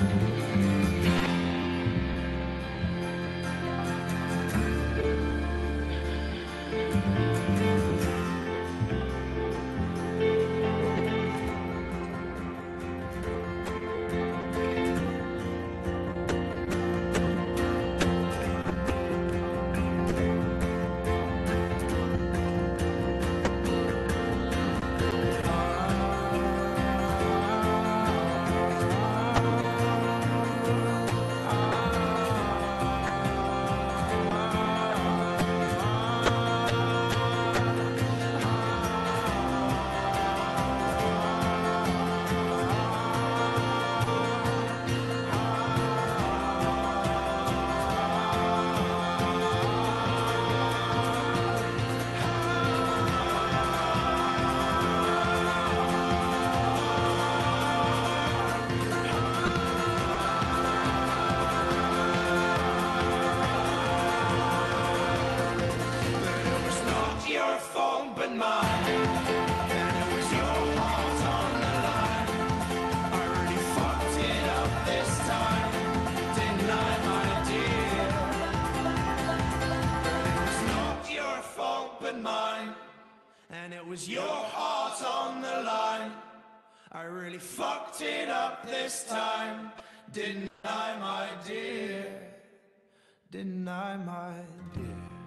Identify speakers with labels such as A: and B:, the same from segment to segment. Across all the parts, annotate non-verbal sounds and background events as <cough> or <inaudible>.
A: Thank you. deny my dear?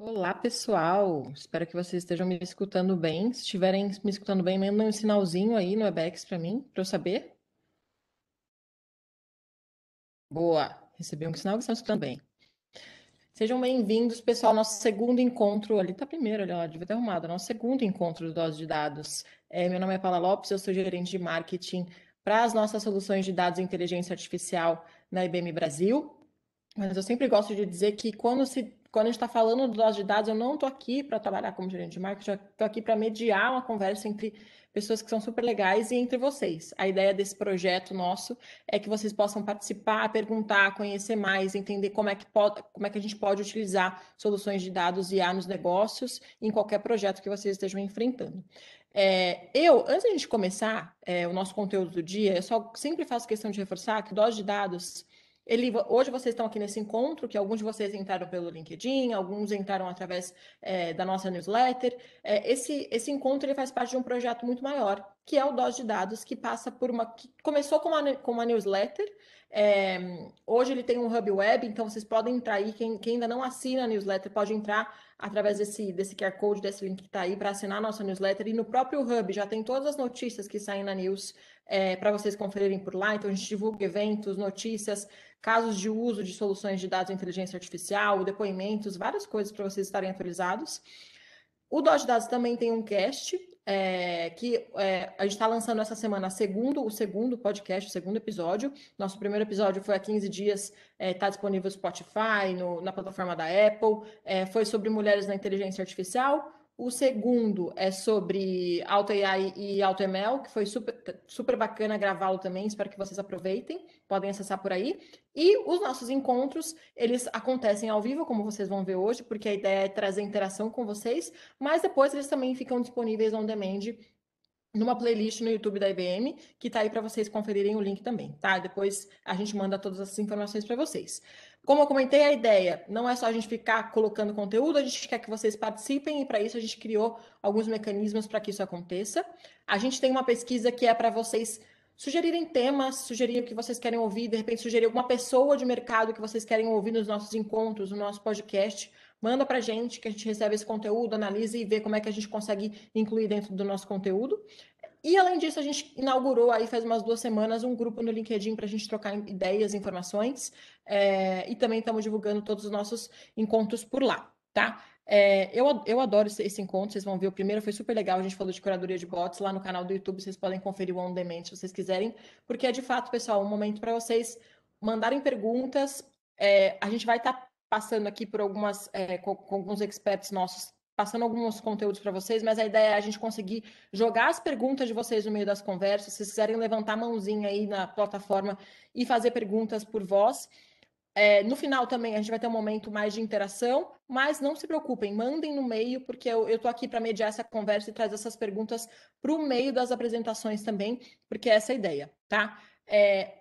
B: Olá, pessoal. Espero que vocês estejam me escutando bem. Se estiverem me escutando bem, mandem um sinalzinho aí no Webex para mim, para eu saber. Boa, recebi um sinal que estão também. Sejam bem-vindos, pessoal, ao nosso segundo encontro. Ali está primeiro, ó, devia ter arrumado. Nosso né? segundo encontro do Dose de Dados. É, meu nome é Paula Lopes, eu sou gerente de marketing para as nossas soluções de dados e inteligência artificial na IBM Brasil. Mas eu sempre gosto de dizer que quando, se, quando a gente está falando do Dose de Dados, eu não estou aqui para trabalhar como gerente de marketing, estou aqui para mediar uma conversa entre pessoas que são super legais e entre vocês. A ideia desse projeto nosso é que vocês possam participar, perguntar, conhecer mais, entender como é que, pode, como é que a gente pode utilizar soluções de dados e IA nos negócios, em qualquer projeto que vocês estejam enfrentando. É, eu, antes de a gente começar é, o nosso conteúdo do dia, eu só sempre faço questão de reforçar que dose de dados ele, hoje vocês estão aqui nesse encontro, que alguns de vocês entraram pelo LinkedIn, alguns entraram através é, da nossa newsletter. É, esse, esse encontro ele faz parte de um projeto muito maior, que é o Dose de Dados, que passa por uma. que começou com uma, com uma newsletter. É, hoje ele tem um hub web, então vocês podem entrar aí. Quem, quem ainda não assina a newsletter pode entrar através desse, desse QR Code, desse link que está aí, para assinar a nossa newsletter. E no próprio hub já tem todas as notícias que saem na news é, para vocês conferirem por lá. Então a gente divulga eventos, notícias casos de uso de soluções de dados de inteligência artificial, depoimentos, várias coisas para vocês estarem atualizados. O Dodge Dados também tem um cast é, que é, a gente está lançando essa semana segundo, o segundo podcast, o segundo episódio. Nosso primeiro episódio foi há 15 dias, está é, tá disponível no Spotify, no, na plataforma da Apple. É, foi sobre mulheres na inteligência artificial. O segundo é sobre AutoAI e AutoML, que foi super, super bacana gravá-lo também, espero que vocês aproveitem, podem acessar por aí. E os nossos encontros, eles acontecem ao vivo, como vocês vão ver hoje, porque a ideia é trazer interação com vocês, mas depois eles também ficam disponíveis on demand numa playlist no YouTube da IBM, que está aí para vocês conferirem o link também, tá? Depois a gente manda todas essas informações para vocês. Como eu comentei, a ideia não é só a gente ficar colocando conteúdo, a gente quer que vocês participem e para isso a gente criou alguns mecanismos para que isso aconteça. A gente tem uma pesquisa que é para vocês sugerirem temas, sugerir o que vocês querem ouvir, de repente sugerir alguma pessoa de mercado que vocês querem ouvir nos nossos encontros, no nosso podcast. Manda para a gente que a gente recebe esse conteúdo, analisa e vê como é que a gente consegue incluir dentro do nosso conteúdo. E além disso, a gente inaugurou aí faz umas duas semanas um grupo no LinkedIn para a gente trocar ideias, informações, é, e também estamos divulgando todos os nossos encontros por lá, tá? É, eu, eu adoro esse, esse, encontro, vocês vão ver. O primeiro foi super legal, a gente falou de curadoria de bots lá no canal do YouTube, vocês podem conferir o on demand se vocês quiserem, porque é de fato, pessoal, um momento para vocês mandarem perguntas. É, a gente vai estar tá passando aqui por algumas, com, com alguns experts nossos passando alguns conteúdos para vocês, mas a ideia é a gente conseguir jogar as perguntas de vocês no meio das conversas. Se vocês quiserem levantar a mãozinha aí na plataforma e fazer perguntas por voz. É, no final também a gente vai ter um momento mais de interação, mas não se preocupem, mandem no meio, porque eu estou aqui para mediar essa conversa e trazer essas perguntas para o meio das apresentações também, porque essa é a ideia, tá? É,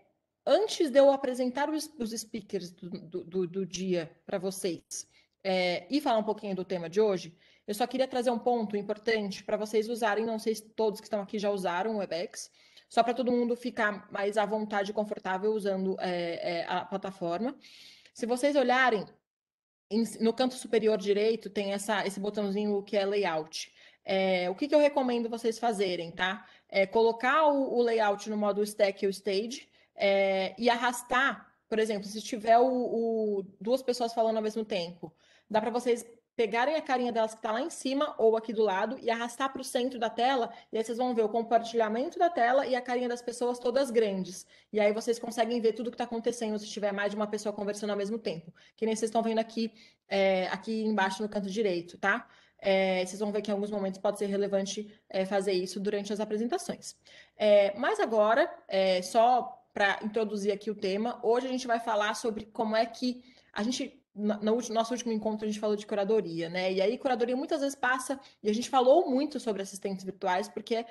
B: antes de eu apresentar os, os speakers do, do, do dia para vocês é, e falar um pouquinho do tema de hoje, eu só queria trazer um ponto importante para vocês usarem, não sei se todos que estão aqui já usaram o Webex, só para todo mundo ficar mais à vontade e confortável usando é, é, a plataforma. Se vocês olharem, em, no canto superior direito tem essa, esse botãozinho que é layout. É, o que, que, eu recomendo vocês fazerem, tá? É colocar o, o layout no modo stack ou stage é, e arrastar, por exemplo, se tiver o, o, duas pessoas falando ao mesmo tempo, dá para vocês pegarem a carinha delas que está lá em cima ou aqui do lado e arrastar para o centro da tela, e aí vocês vão ver o compartilhamento da tela e a carinha das pessoas todas grandes. E aí vocês conseguem ver tudo o que está acontecendo se tiver mais de uma pessoa conversando ao mesmo tempo. Que nem vocês estão vendo aqui, é, aqui embaixo no canto direito, tá? É, vocês vão ver que em alguns momentos pode ser relevante é, fazer isso durante as apresentações. É, mas agora, é, só para introduzir aqui o tema, hoje a gente vai falar sobre como é que a gente no nosso último encontro a gente falou de curadoria, né? E aí curadoria muitas vezes passa, e a gente falou muito sobre assistentes virtuais, porque é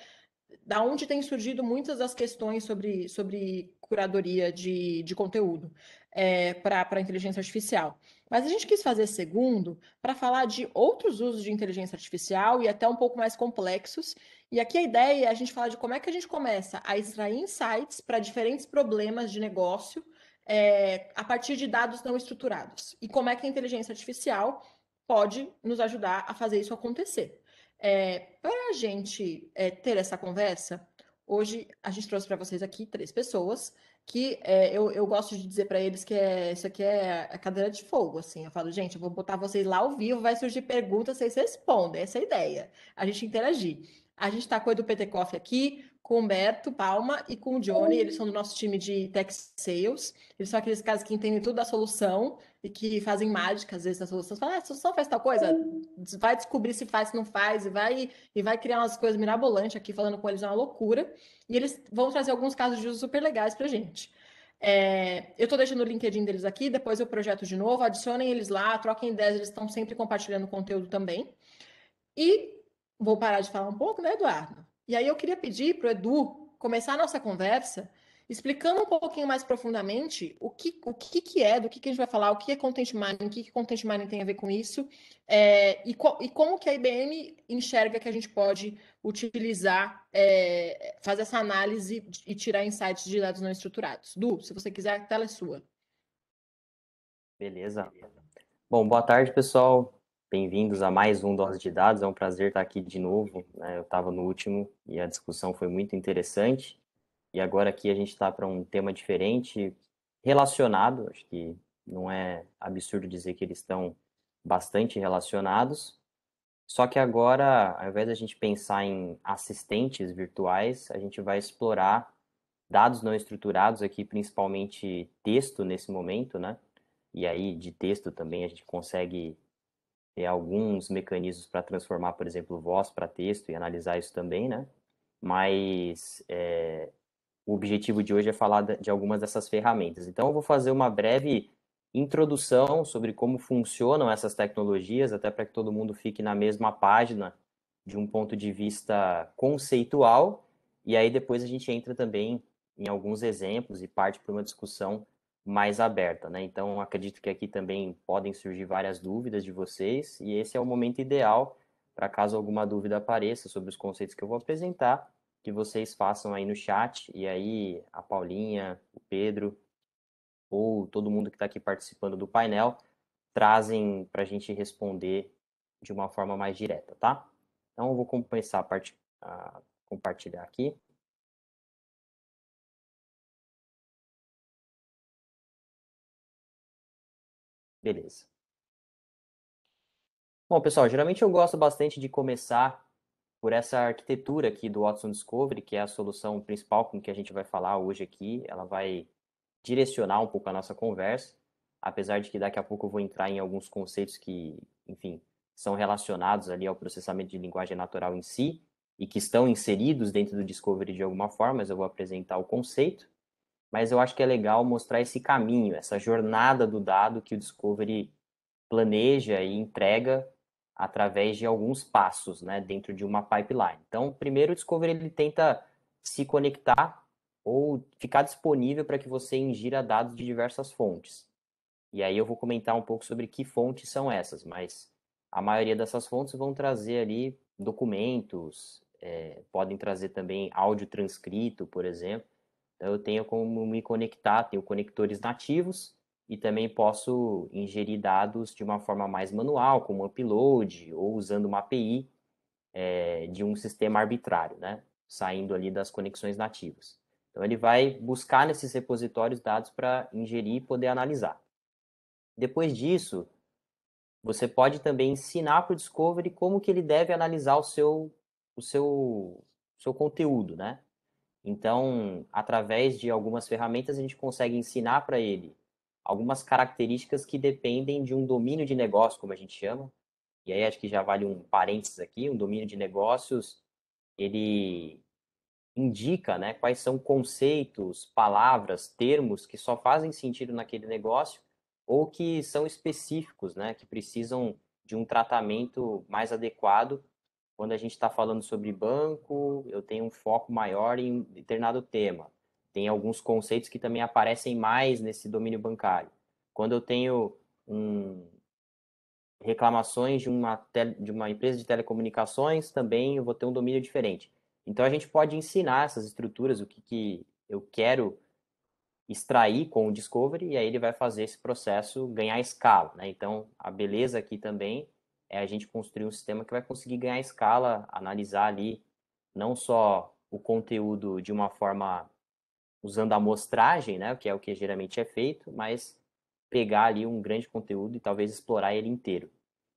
B: da onde tem surgido muitas das questões sobre, sobre curadoria de, de conteúdo é, para a inteligência artificial. Mas a gente quis fazer segundo para falar de outros usos de inteligência artificial e até um pouco mais complexos. E aqui a ideia é a gente falar de como é que a gente começa a extrair insights para diferentes problemas de negócio é, a partir de dados não estruturados. E como é que a inteligência artificial pode nos ajudar a fazer isso acontecer. É, para a gente é, ter essa conversa, hoje a gente trouxe para vocês aqui três pessoas que é, eu, eu gosto de dizer para eles que é, isso aqui é a cadeira de fogo, assim. Eu falo, gente, eu vou botar vocês lá ao vivo, vai surgir perguntas, vocês respondem. Essa é a ideia, a gente interagir. A gente está com o Edu Petekoff aqui, com o Humberto Palma e com o Johnny, uhum. eles são do nosso time de tech sales. Eles são aqueles caras que entendem tudo da solução e que fazem mágica, às vezes, da solução. Você fala, ah, a solução faz tal coisa, uhum. vai descobrir se faz, se não faz, e vai, e vai criar umas coisas mirabolantes aqui, falando com eles, é uma loucura. E eles vão trazer alguns casos de uso super legais a gente. É, eu estou deixando o LinkedIn deles aqui, depois eu projeto de novo, adicionem eles lá, troquem ideias, eles estão sempre compartilhando conteúdo também. E vou parar de falar um pouco, né, Eduardo? E aí eu queria pedir para o Edu começar a nossa conversa explicando um pouquinho mais profundamente o que, o que, que é, do que, que a gente vai falar, o que é Content Mining, o que, que Content Mining tem a ver com isso, é, e, co, e, como que a IBM enxerga que a gente pode utilizar, é, fazer essa análise e tirar insights de dados não estruturados. Du, se você quiser, a tela é sua.
C: Beleza. Bom, boa tarde, pessoal. Bem-vindos a mais um Dose de Dados, é um prazer estar aqui de novo. Né? Eu estava no último e a discussão foi muito interessante. E agora aqui a gente está para um tema diferente, relacionado, acho que não é absurdo dizer que eles estão bastante relacionados. Só que agora, ao invés da gente pensar em assistentes virtuais, a gente vai explorar dados não estruturados aqui, principalmente texto nesse momento, né? E aí, de texto também, a gente consegue é, alguns mecanismos para transformar, por exemplo, voz para texto e analisar isso também, né? Mas é, o objetivo de hoje é falar de algumas dessas ferramentas. Então, eu vou fazer uma breve introdução sobre como funcionam essas tecnologias, até para que todo mundo fique na mesma página de um ponto de vista conceitual. E aí depois a gente entra também em alguns exemplos e parte para uma discussão mais aberta, né? Então, acredito que aqui também podem surgir várias dúvidas de vocês, e esse é o momento ideal para caso alguma dúvida apareça sobre os conceitos que eu vou apresentar, que vocês façam aí no chat, e aí a Paulinha, o Pedro, ou todo mundo que está aqui participando do painel, trazem para a gente responder de
A: uma forma mais direta, tá? Então, eu vou começar a, part... a compartilhar aqui. Beleza. Bom, pessoal,
C: geralmente eu gosto bastante de começar por essa arquitetura aqui do Watson Discovery, que é a solução principal com que a gente vai falar hoje aqui. Ela vai direcionar um pouco a nossa conversa, apesar de que daqui a pouco eu vou entrar em alguns conceitos que, enfim, são relacionados ali ao processamento de linguagem natural em si e que estão inseridos dentro do Discovery de alguma forma, mas eu vou apresentar o conceito mas eu acho que é legal mostrar esse caminho, essa jornada do dado que o Discovery planeja e entrega através de alguns passos, né, dentro de uma pipeline. Então, primeiro o Discovery ele tenta se conectar ou ficar disponível para que você ingira dados de diversas fontes. E aí eu vou comentar um pouco sobre que fontes são essas, mas a maioria dessas fontes vão trazer ali documentos, é, podem trazer também áudio transcrito, por exemplo. Então eu tenho como me conectar, tenho conectores nativos e também posso ingerir dados de uma forma mais manual, como upload ou usando uma API é, eh, de um sistema arbitrário, né? saindo ali das conexões nativas. Então ele vai buscar nesses repositórios dados para ingerir e poder analisar. Depois disso, você pode também ensinar para o Discovery como que ele deve analisar o seu, o seu, seu conteúdo, né? Então, através de algumas ferramentas, a gente consegue ensinar para ele algumas características que dependem de um domínio de negócio, como a gente chama. E aí acho que já vale um parênteses aqui, um domínio de negócios, ele indica né, quais são conceitos, palavras, termos que só fazem sentido naquele negócio ou que são específicos, né, que precisam de um tratamento mais adequado quando a gente está falando sobre banco, eu tenho um foco maior em determinado tema. Tem alguns conceitos que também aparecem mais nesse domínio bancário. Quando eu tenho um, reclamações de uma, de uma empresa de telecomunicações, também eu vou ter um domínio diferente. Então a gente pode ensinar essas estruturas, o que, que eu quero extrair com o Discovery, e aí ele vai fazer esse processo ganhar escala. Né? Então a beleza aqui também é a gente construir um sistema que vai conseguir ganhar escala, analisar ali não só o conteúdo de uma forma usando a amostragem, né, que é o que geralmente é feito, mas pegar ali um grande conteúdo e talvez explorar ele inteiro.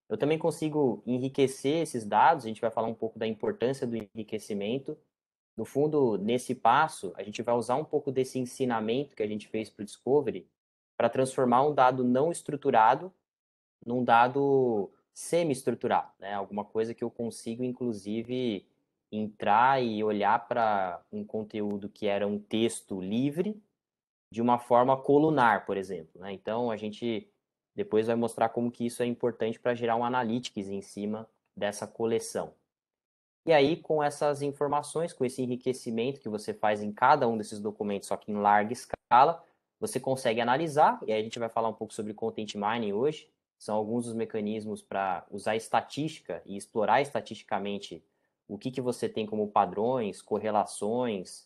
C: Eu também consigo enriquecer esses dados, a gente vai falar um pouco da importância do enriquecimento. No fundo, nesse passo, a gente vai usar um pouco desse ensinamento que a gente fez para o Discovery para transformar um dado não estruturado num dado semi-estruturar, né? Alguma coisa que eu consigo, inclusive, entrar e olhar para um conteúdo que era um texto livre de uma forma colunar, por exemplo, né? Então, a gente depois vai mostrar como que isso é importante para gerar um analytics em cima dessa coleção. E aí, com essas informações, com esse enriquecimento que você faz em cada um desses documentos, só que em larga escala, você consegue analisar, e aí a gente vai falar um pouco sobre content mining hoje, são alguns dos mecanismos para usar estatística e explorar estatisticamente o que, que você tem como padrões, correlações,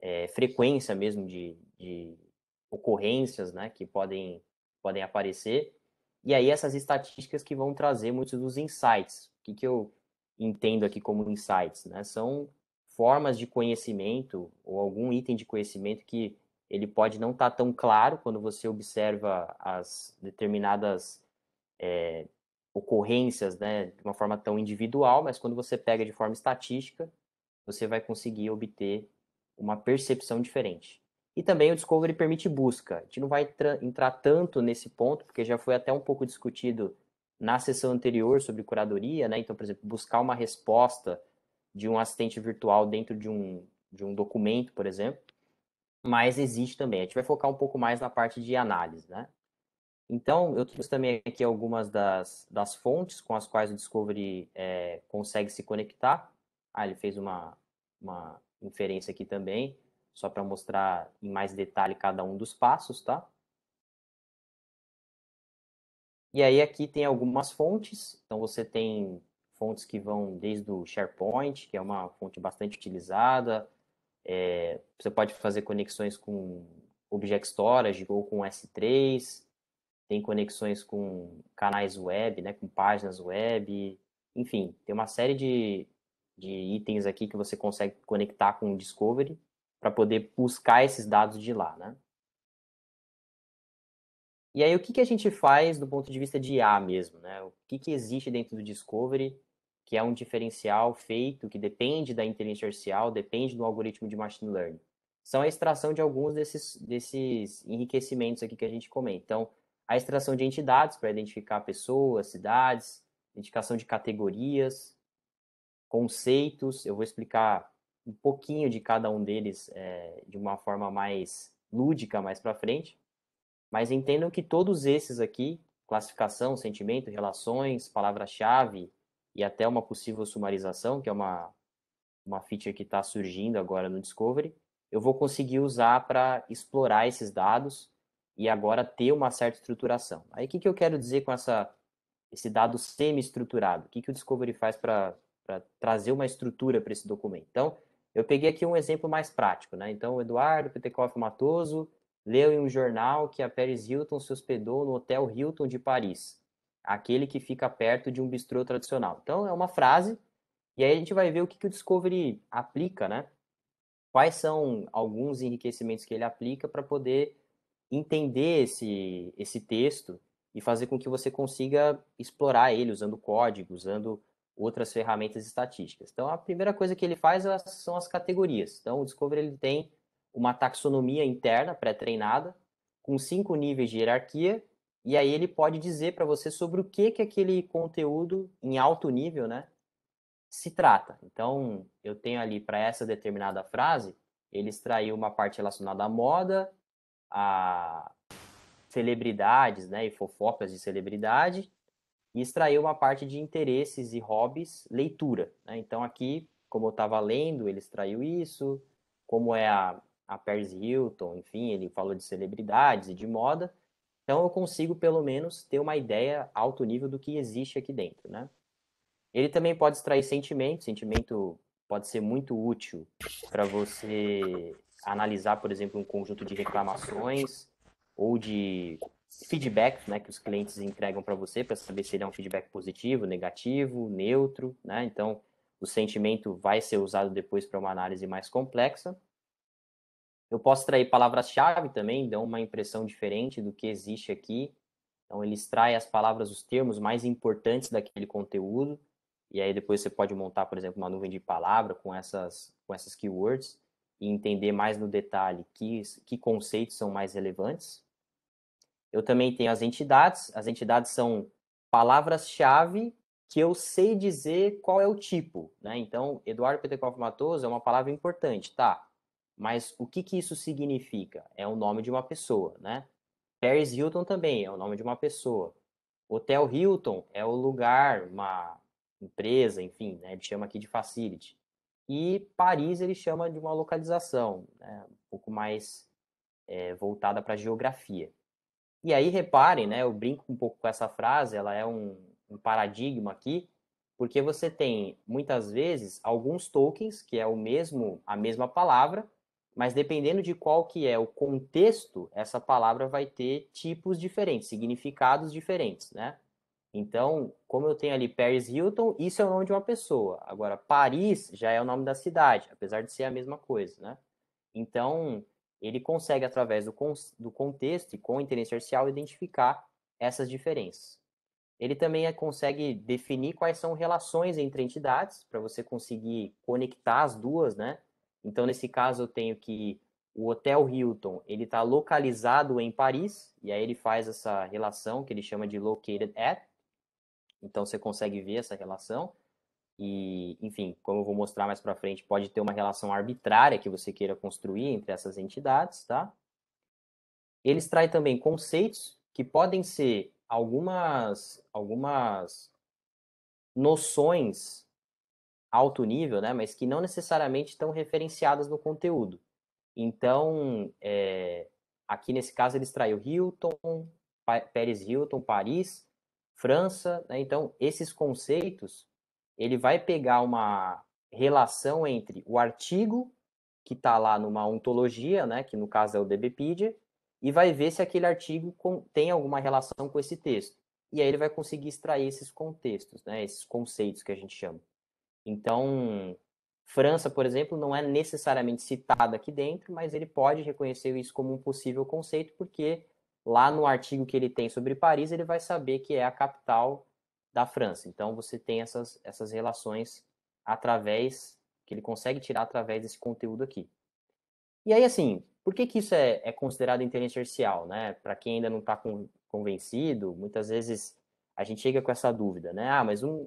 C: é, frequência mesmo de, de ocorrências né, que podem, podem aparecer. E aí essas estatísticas que vão trazer muitos dos insights. O que, que eu entendo aqui como insights? Né? São formas de conhecimento ou algum item de conhecimento que ele pode não estar tá tão claro quando você observa as determinadas é, ocorrências né, de uma forma tão individual, mas quando você pega de forma estatística, você vai conseguir obter uma percepção diferente. E também o Discovery permite busca. A gente não vai entrar tanto nesse ponto, porque já foi até um pouco discutido na sessão anterior sobre curadoria, né? Então, por exemplo, buscar uma resposta de um assistente virtual dentro de um, de um documento, por exemplo. Mas existe também. A gente vai focar um pouco mais na parte de análise, né? Então, eu trouxe também aqui algumas das, das fontes com as quais o Discovery é, consegue se conectar. Ah, ele fez uma, uma inferência aqui também, só para mostrar em mais detalhe cada um dos passos, tá? E aí aqui tem algumas fontes, então você tem fontes que vão desde o SharePoint, que é uma fonte bastante utilizada, é, você pode fazer conexões com Object Storage ou com S3, tem conexões com canais web, né, com páginas web, enfim, tem uma série de, de itens aqui que você consegue conectar com o Discovery para poder buscar esses dados de lá, né? E aí, o que, que a gente faz do ponto de vista de IA mesmo, né? O que, que existe dentro do Discovery, que é um diferencial feito, que depende da inteligência artificial, depende do algoritmo de machine learning? São a extração de alguns desses, desses enriquecimentos aqui que a gente comenta. Então, a extração de entidades para identificar pessoas, cidades, identificação de categorias, conceitos. Eu vou explicar um pouquinho de cada um deles é, de uma forma mais lúdica mais para frente. Mas entendam que todos esses aqui classificação, sentimento, relações, palavra-chave e até uma possível sumarização, que é uma, uma feature que está surgindo agora no Discovery, eu vou conseguir usar para explorar esses dados e agora ter uma certa estruturação. Aí o que, que eu quero dizer com essa, esse dado semi-estruturado? O que, que o Discovery faz para trazer uma estrutura para esse documento? Então, eu peguei aqui um exemplo mais prático, né? Então, o Eduardo Petekoff Matoso leu em um jornal que a Paris Hilton se hospedou no Hotel Hilton de Paris, aquele que fica perto de um bistrô tradicional. Então, é uma frase, e aí a gente vai ver o que, que o Discovery aplica, né? Quais são alguns enriquecimentos que ele aplica para poder entender esse, esse texto e fazer com que você consiga explorar ele usando código, usando outras ferramentas estatísticas. Então, a primeira coisa que ele faz são as categorias. Então, o Discovery ele tem uma taxonomia interna pré-treinada com cinco níveis de hierarquia e aí ele pode dizer para você sobre o que que aquele conteúdo em alto nível, né, se trata. Então, eu tenho ali para essa determinada frase, ele extraiu uma parte relacionada à moda, a celebridades né, e fofocas de celebridade e extraiu uma parte de interesses e hobbies leitura. Né? Então aqui, como eu estava lendo, ele extraiu isso, como é a, a Paris Hilton, enfim, ele falou de celebridades e de moda. Então eu consigo pelo menos ter uma ideia alto nível do que existe aqui dentro, né? Ele também pode extrair sentimento, sentimento pode ser muito útil para você analisar, por exemplo, um conjunto de reclamações ou de feedback né, que os clientes entregam para você para saber se ele é um feedback positivo, negativo, neutro. Né? Então, o sentimento vai ser usado depois para uma análise mais complexa. Eu posso trair palavras-chave também, dão uma impressão diferente do que existe aqui. Então, ele extrai as palavras, os termos mais importantes daquele conteúdo. E aí, depois você pode montar, por exemplo, uma nuvem de palavra com essas, com essas keywords e entender mais no detalhe que, que conceitos são mais relevantes. Eu também tenho as entidades. As entidades são palavras-chave que eu sei dizer qual é o tipo. Né? Então, Eduardo Petekoff Matoso é uma palavra importante, tá? Mas o que, que isso significa? É o nome de uma pessoa, né? Paris Hilton também é o nome de uma pessoa. Hotel Hilton é o lugar, uma empresa, enfim, né? gente chama aqui de facility. E Paris ele chama de uma localização, né, um pouco mais é, voltada para a geografia. E aí, reparem, né, eu brinco um pouco com essa frase, ela é um, um paradigma aqui, porque você tem muitas vezes alguns tokens que é o mesmo a mesma palavra mas dependendo de qual que é o contexto essa palavra vai ter tipos diferentes significados diferentes né então, como eu tenho ali Paris Hilton, isso é o nome de uma pessoa. Agora, Paris já é o nome da cidade, apesar de ser a mesma coisa, né? Então, ele consegue, através do, con do contexto e com inteligência artificial, identificar essas diferenças. Ele também é, consegue definir quais são relações entre entidades, para você conseguir conectar as duas, né? Então, nesse caso, eu tenho que o Hotel Hilton, ele está localizado em Paris, e aí ele faz essa relação que ele chama de located at, então você consegue ver essa relação. E, enfim, como eu vou mostrar mais para frente, pode ter uma relação arbitrária que você queira construir entre essas entidades, tá? Eles trazem também conceitos que podem ser algumas algumas noções alto nível, né, mas que não necessariamente estão referenciadas no conteúdo. Então, é, aqui nesse caso eles extraiu o Hilton, Pérez Hilton, Paris, França, né? então esses conceitos ele vai pegar uma relação entre o artigo que está lá numa ontologia, né, que no caso é o DBpedia, e vai ver se aquele artigo com, tem alguma relação com esse texto. E aí ele vai conseguir extrair esses contextos, né, esses conceitos que a gente chama. Então, França, por exemplo, não é necessariamente citada aqui dentro, mas ele pode reconhecer isso como um possível conceito, porque lá no artigo que ele tem sobre Paris, ele vai saber que é a capital da França. Então você tem essas, essas relações através que ele consegue tirar através desse conteúdo aqui. E aí, assim, por que, que isso é, é considerado inteligência artificial, né? Para quem ainda não está convencido, muitas vezes a gente chega com essa dúvida, né? Ah, mas um,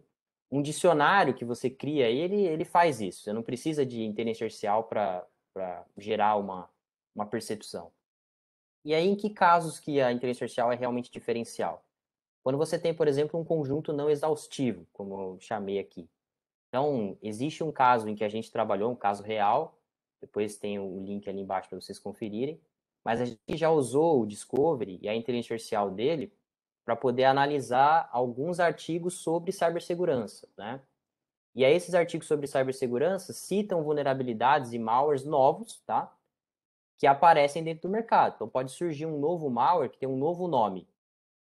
C: um dicionário que você cria, ele, ele faz isso. Você não precisa de inteligência artificial para gerar uma, uma percepção. E aí, em que casos que a inteligência artificial é realmente diferencial? Quando você tem, por exemplo, um conjunto não exaustivo, como eu chamei aqui. Então, existe um caso em que a gente trabalhou, um caso real, depois tem o link ali embaixo para vocês conferirem, mas a gente já usou o Discovery e a inteligência artificial dele para poder analisar alguns artigos sobre cibersegurança, né? E aí esses artigos sobre cibersegurança citam vulnerabilidades e malwares novos, tá? que aparecem dentro do mercado. Então pode surgir um novo malware que tem um novo nome.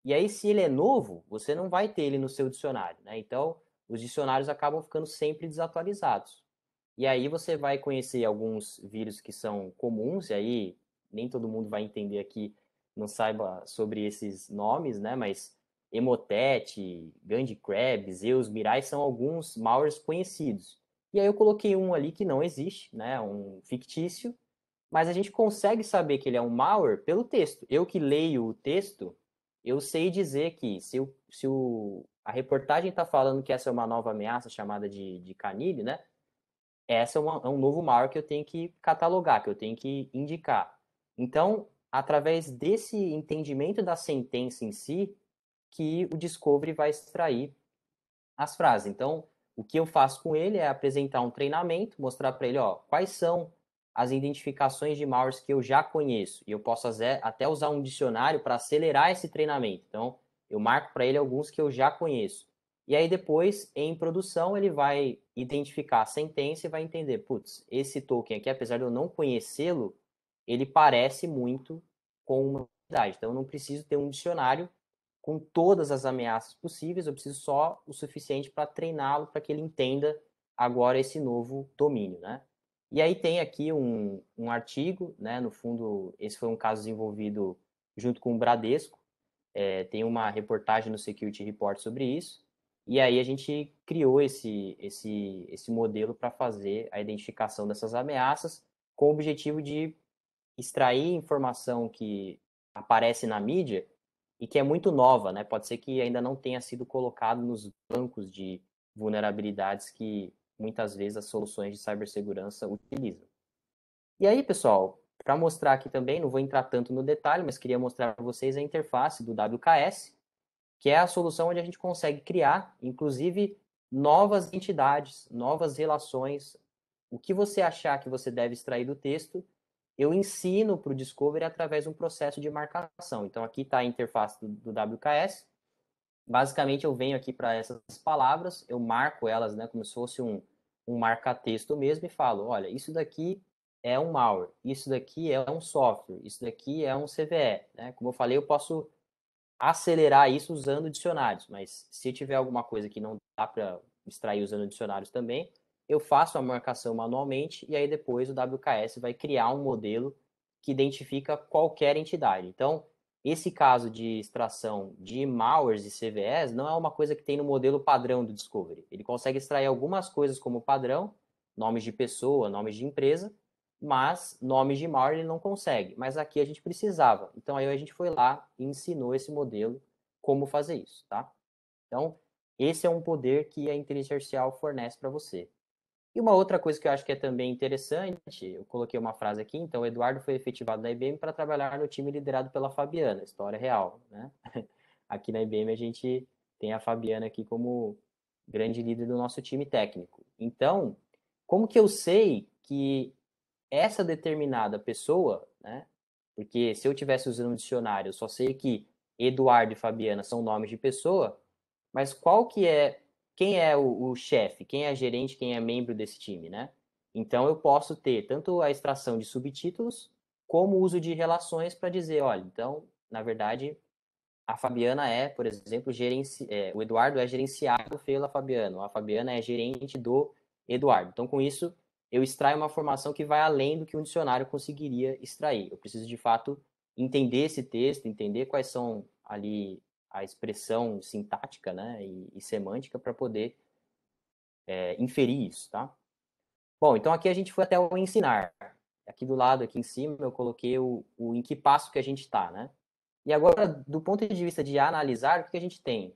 C: E aí, se ele é novo, você não vai ter ele no seu dicionário, né? Então, os dicionários acabam ficando sempre desatualizados. E aí você vai conhecer alguns vírus que são comuns, e aí nem todo mundo vai entender aqui, não saiba sobre esses nomes, né? Mas Emotet, Gandhi Crab, Zeus, Mirai são alguns malwares conhecidos. E aí eu coloquei um ali que não existe, né? Um fictício, mas a gente consegue saber que ele é um malware pelo texto. Eu que leio o texto, eu sei dizer que se, o, se o, a reportagem está falando que essa é uma nova ameaça chamada de, de canile, né? Essa é, uma, é um novo malware que eu tenho que catalogar, que eu tenho que indicar. Então, através desse entendimento da sentença em si, que o Discovery vai extrair as frases. Então, o que eu faço com ele é apresentar um treinamento, mostrar para ele ó, quais são as identificações de malwares que eu já conheço e eu posso até usar um dicionário para acelerar esse treinamento. Então, eu marco para ele alguns que eu já conheço. E aí depois, em produção, ele vai identificar a sentença e vai entender, putz, esse token aqui, apesar de eu não conhecê-lo, ele parece muito com uma entidade. Então, eu não preciso ter um dicionário com todas as ameaças possíveis, eu preciso só o suficiente para treiná-lo para que ele entenda agora esse novo domínio, né? E aí tem aqui um, um artigo, né? No fundo, esse foi um caso desenvolvido junto com o Bradesco. É, tem uma reportagem no Security Report sobre isso. E aí a gente criou esse, esse, esse modelo para fazer a identificação dessas ameaças com o objetivo de extrair informação que aparece na mídia e que é muito nova, né? Pode ser que ainda não tenha sido colocado nos bancos de vulnerabilidades que muitas vezes as soluções de cibersegurança utilizam. E aí, pessoal, para mostrar aqui também, não vou entrar tanto no detalhe, mas queria mostrar para vocês a interface do WKS, que é a solução onde a gente consegue criar, inclusive, novas entidades, novas relações. O que você achar que você deve extrair do texto, eu ensino para o Discovery através de um processo de marcação. Então, aqui está a interface do, do WKS. Basicamente, eu venho aqui para essas palavras, eu marco elas né, como se fosse um, um marca-texto mesmo e falo, olha, isso daqui é um malware, isso daqui é um software, isso daqui é um CVE. Né? Como eu falei, eu posso acelerar isso usando dicionários, mas se tiver alguma coisa que não dá para extrair usando dicionários também, eu faço a marcação manualmente e aí depois o WKS vai criar um modelo que identifica qualquer entidade. Então, esse caso de extração de malwares e CVEs não é uma coisa que tem no modelo padrão do Discovery. Ele consegue extrair algumas coisas como padrão, nomes de pessoa, nomes de empresa, mas nomes de malware ele não consegue. Mas aqui a gente precisava. Então aí a gente foi lá e ensinou esse modelo como fazer isso, tá? Então, esse é um poder que a inteligência artificial fornece para você. E uma outra coisa que eu acho que é também interessante, eu coloquei uma frase aqui, então, o Eduardo foi efetivado na IBM para trabalhar no time liderado pela Fabiana, história real, né? <laughs> Aqui na IBM a gente tem a Fabiana aqui como grande líder do nosso time técnico. Então, como que eu sei que essa determinada pessoa, né? Porque se eu tivesse usando um dicionário, eu só sei que Eduardo e Fabiana são nomes de pessoa, mas qual que é quem é o, o chefe, quem é gerente, quem é membro desse time, né? Então eu posso ter tanto a extração de subtítulos como o uso de relações para dizer, olha, então, na verdade, a Fabiana é, por exemplo, gerenci... É, o Eduardo é gerenciado pela Fabiana, a Fabiana é gerente do Eduardo. Então, com isso, eu extraio uma formação que vai além do que um dicionário conseguiria extrair. Eu preciso, de fato, entender esse texto, entender quais são ali a expressão sintática né, e, e semântica para poder é, inferir isso, tá? Bom, então aqui a gente foi até o ensinar. Aqui do lado, aqui em cima, eu coloquei o, o em que passo que a gente está, né? E agora, do ponto de vista de analisar, o que a gente tem?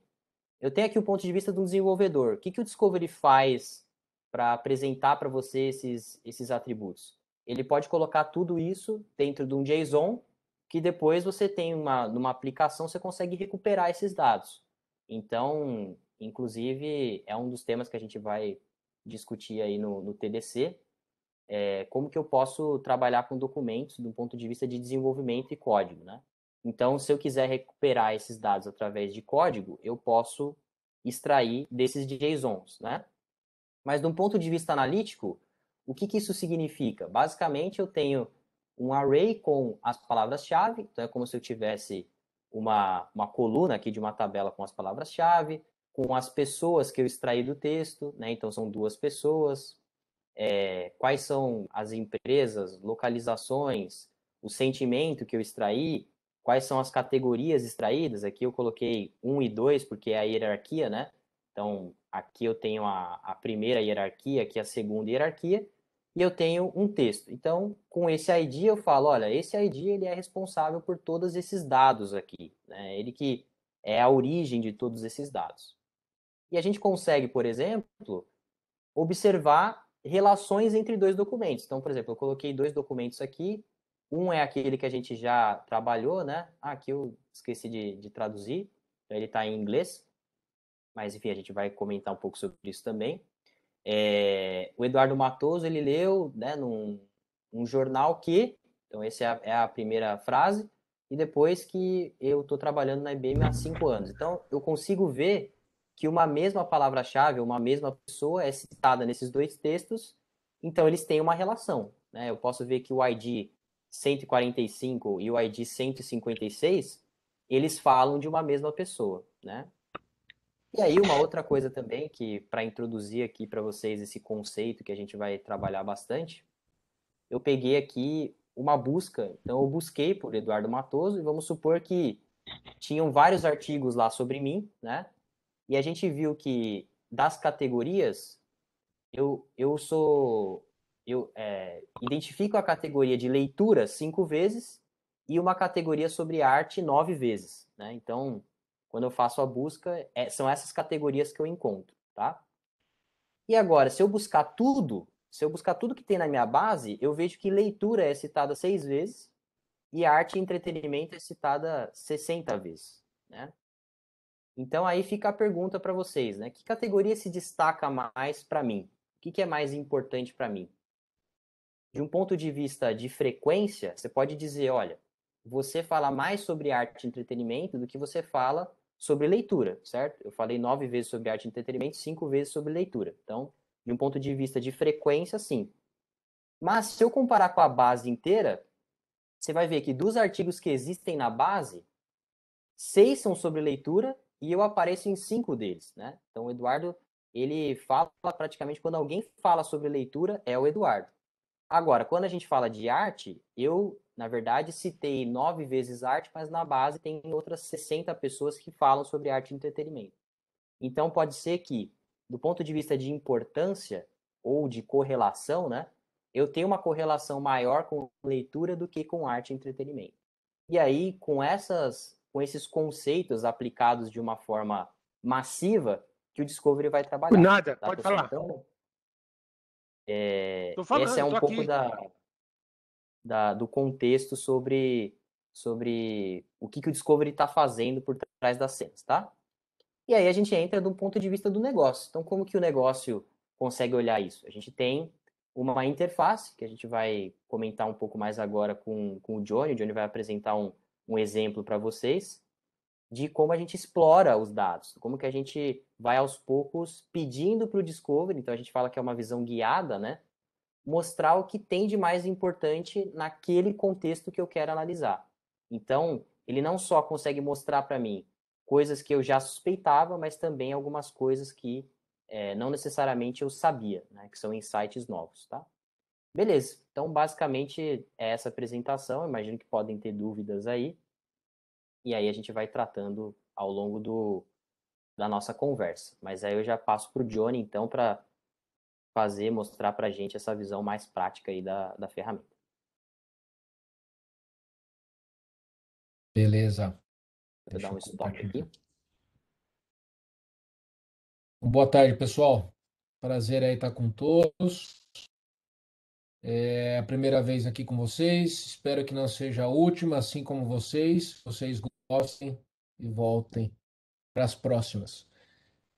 C: Eu tenho aqui o ponto de vista do desenvolvedor. O que, que o Discovery faz para apresentar para você esses, esses atributos? Ele pode colocar tudo isso dentro de um JSON que depois você tem uma, numa aplicação, você consegue recuperar esses dados. Então, inclusive, é um dos temas que a gente vai discutir aí no, no TDC, é, como que eu posso trabalhar com documentos do ponto de vista de desenvolvimento e código, né? Então, se eu quiser recuperar esses dados através de código, eu posso extrair desses JSONs, né? Mas, de um ponto de vista analítico, o que, que isso significa? Basicamente, eu tenho um array com as palavras-chave, então é como se eu tivesse uma, uma coluna aqui de uma tabela com as palavras-chave, com as pessoas que eu extraí do texto, né? então são duas pessoas, é, quais são as empresas, localizações, o sentimento que eu extraí, quais são as categorias extraídas, aqui eu coloquei 1 e 2 porque é a hierarquia, né? Então aqui eu tenho a, a primeira hierarquia, aqui a segunda hierarquia, e eu tenho um texto. Então, com esse ID eu falo, olha, esse ID ele é responsável por todos esses dados aqui, né? Ele que é a origem de todos esses dados. E a gente consegue, por exemplo, observar relações entre dois documentos. Então, por exemplo, eu coloquei dois documentos aqui. Um é aquele que a gente já trabalhou, né? Ah, aqui eu esqueci de, de traduzir. Então, ele está em inglês. Mas, enfim, a gente vai comentar um pouco sobre isso também. É, o Eduardo Matoso ele leu né, num, um jornal que, então essa é a, é a primeira frase, e depois que eu estou trabalhando na IBM há cinco anos. Então eu consigo ver que uma mesma palavra-chave, uma mesma pessoa é citada nesses dois textos, então eles têm uma relação. Né? Eu posso ver que o ID 145 e o ID 156 eles falam de uma mesma pessoa, né? E aí, uma outra coisa também, que para introduzir aqui para vocês esse conceito que a gente vai trabalhar bastante, eu peguei aqui uma busca. Então, eu busquei por Eduardo Matoso e vamos supor que tinham vários artigos lá sobre mim, né? E a gente viu que das categorias, eu, eu sou. Eu é, identifico a categoria de leitura cinco vezes e uma categoria sobre arte nove vezes, né? Então, quando eu faço a busca, é, são essas categorias que eu encontro, tá? E agora, se eu buscar tudo, se eu buscar tudo que tem na minha base, eu vejo que leitura é citada seis vezes e arte e entretenimento é citada 60 vezes, né? Então aí fica a pergunta para vocês, né? Que categoria se destaca mais para mim? O que, que é mais importante para mim? De um ponto de vista de frequência, você pode dizer, olha, você fala mais sobre arte e entretenimento do que você fala sobre leitura, certo? Eu falei nove vezes sobre arte e entretenimento, cinco vezes sobre leitura. Então, de um ponto de vista de frequência, sim. Mas se eu comparar com a base inteira, você vai ver que dos artigos que existem na base, seis são sobre leitura e eu apareço em cinco deles, né? Então, o Eduardo, ele fala praticamente quando alguém fala sobre leitura, é o Eduardo. Agora, quando a gente fala de arte, eu na verdade, citei nove vezes arte, mas na base tem outras 60 pessoas que falam sobre arte e entretenimento. Então, pode ser que, do ponto de vista de importância ou de correlação, né, eu tenho uma correlação maior com leitura do que com arte e entretenimento. E aí, com, essas, com esses conceitos aplicados de uma forma massiva, que o Discovery vai trabalhar. nada, tá, pode
D: falar. Então,
C: é, esse é um pouco aqui. da da, do contexto sobre, sobre o que, que o Discovery está fazendo por trás das cenas, tá? E aí a gente entra do ponto de vista do negócio. Então, como que o negócio consegue olhar isso? A gente tem uma interface, que a gente vai comentar um pouco mais agora com, com o Johnny. O Johnny vai apresentar um, um exemplo para vocês de como a gente explora os dados, como que a gente vai aos poucos pedindo para o Discovery, então a gente fala que é uma visão guiada, né? mostrar o que tem de mais importante naquele contexto que eu quero analisar. Então, ele não só consegue mostrar para mim coisas que eu já suspeitava, mas também algumas coisas que é, não necessariamente eu sabia, né, que são insights novos, tá? Beleza, então basicamente é essa apresentação, imagino que podem ter dúvidas aí, e aí a gente vai tratando ao longo do, da nossa conversa. Mas aí eu já passo para o Johnny, então, para fazer, mostrar para a gente essa visão mais prática aí da, da ferramenta.
A: Beleza. Vou dar
D: um stop aqui. Boa tarde, pessoal. Prazer aí estar com todos. É a primeira vez aqui com vocês. Espero que não seja a última, assim como vocês. Vocês gostem e voltem para as próximas.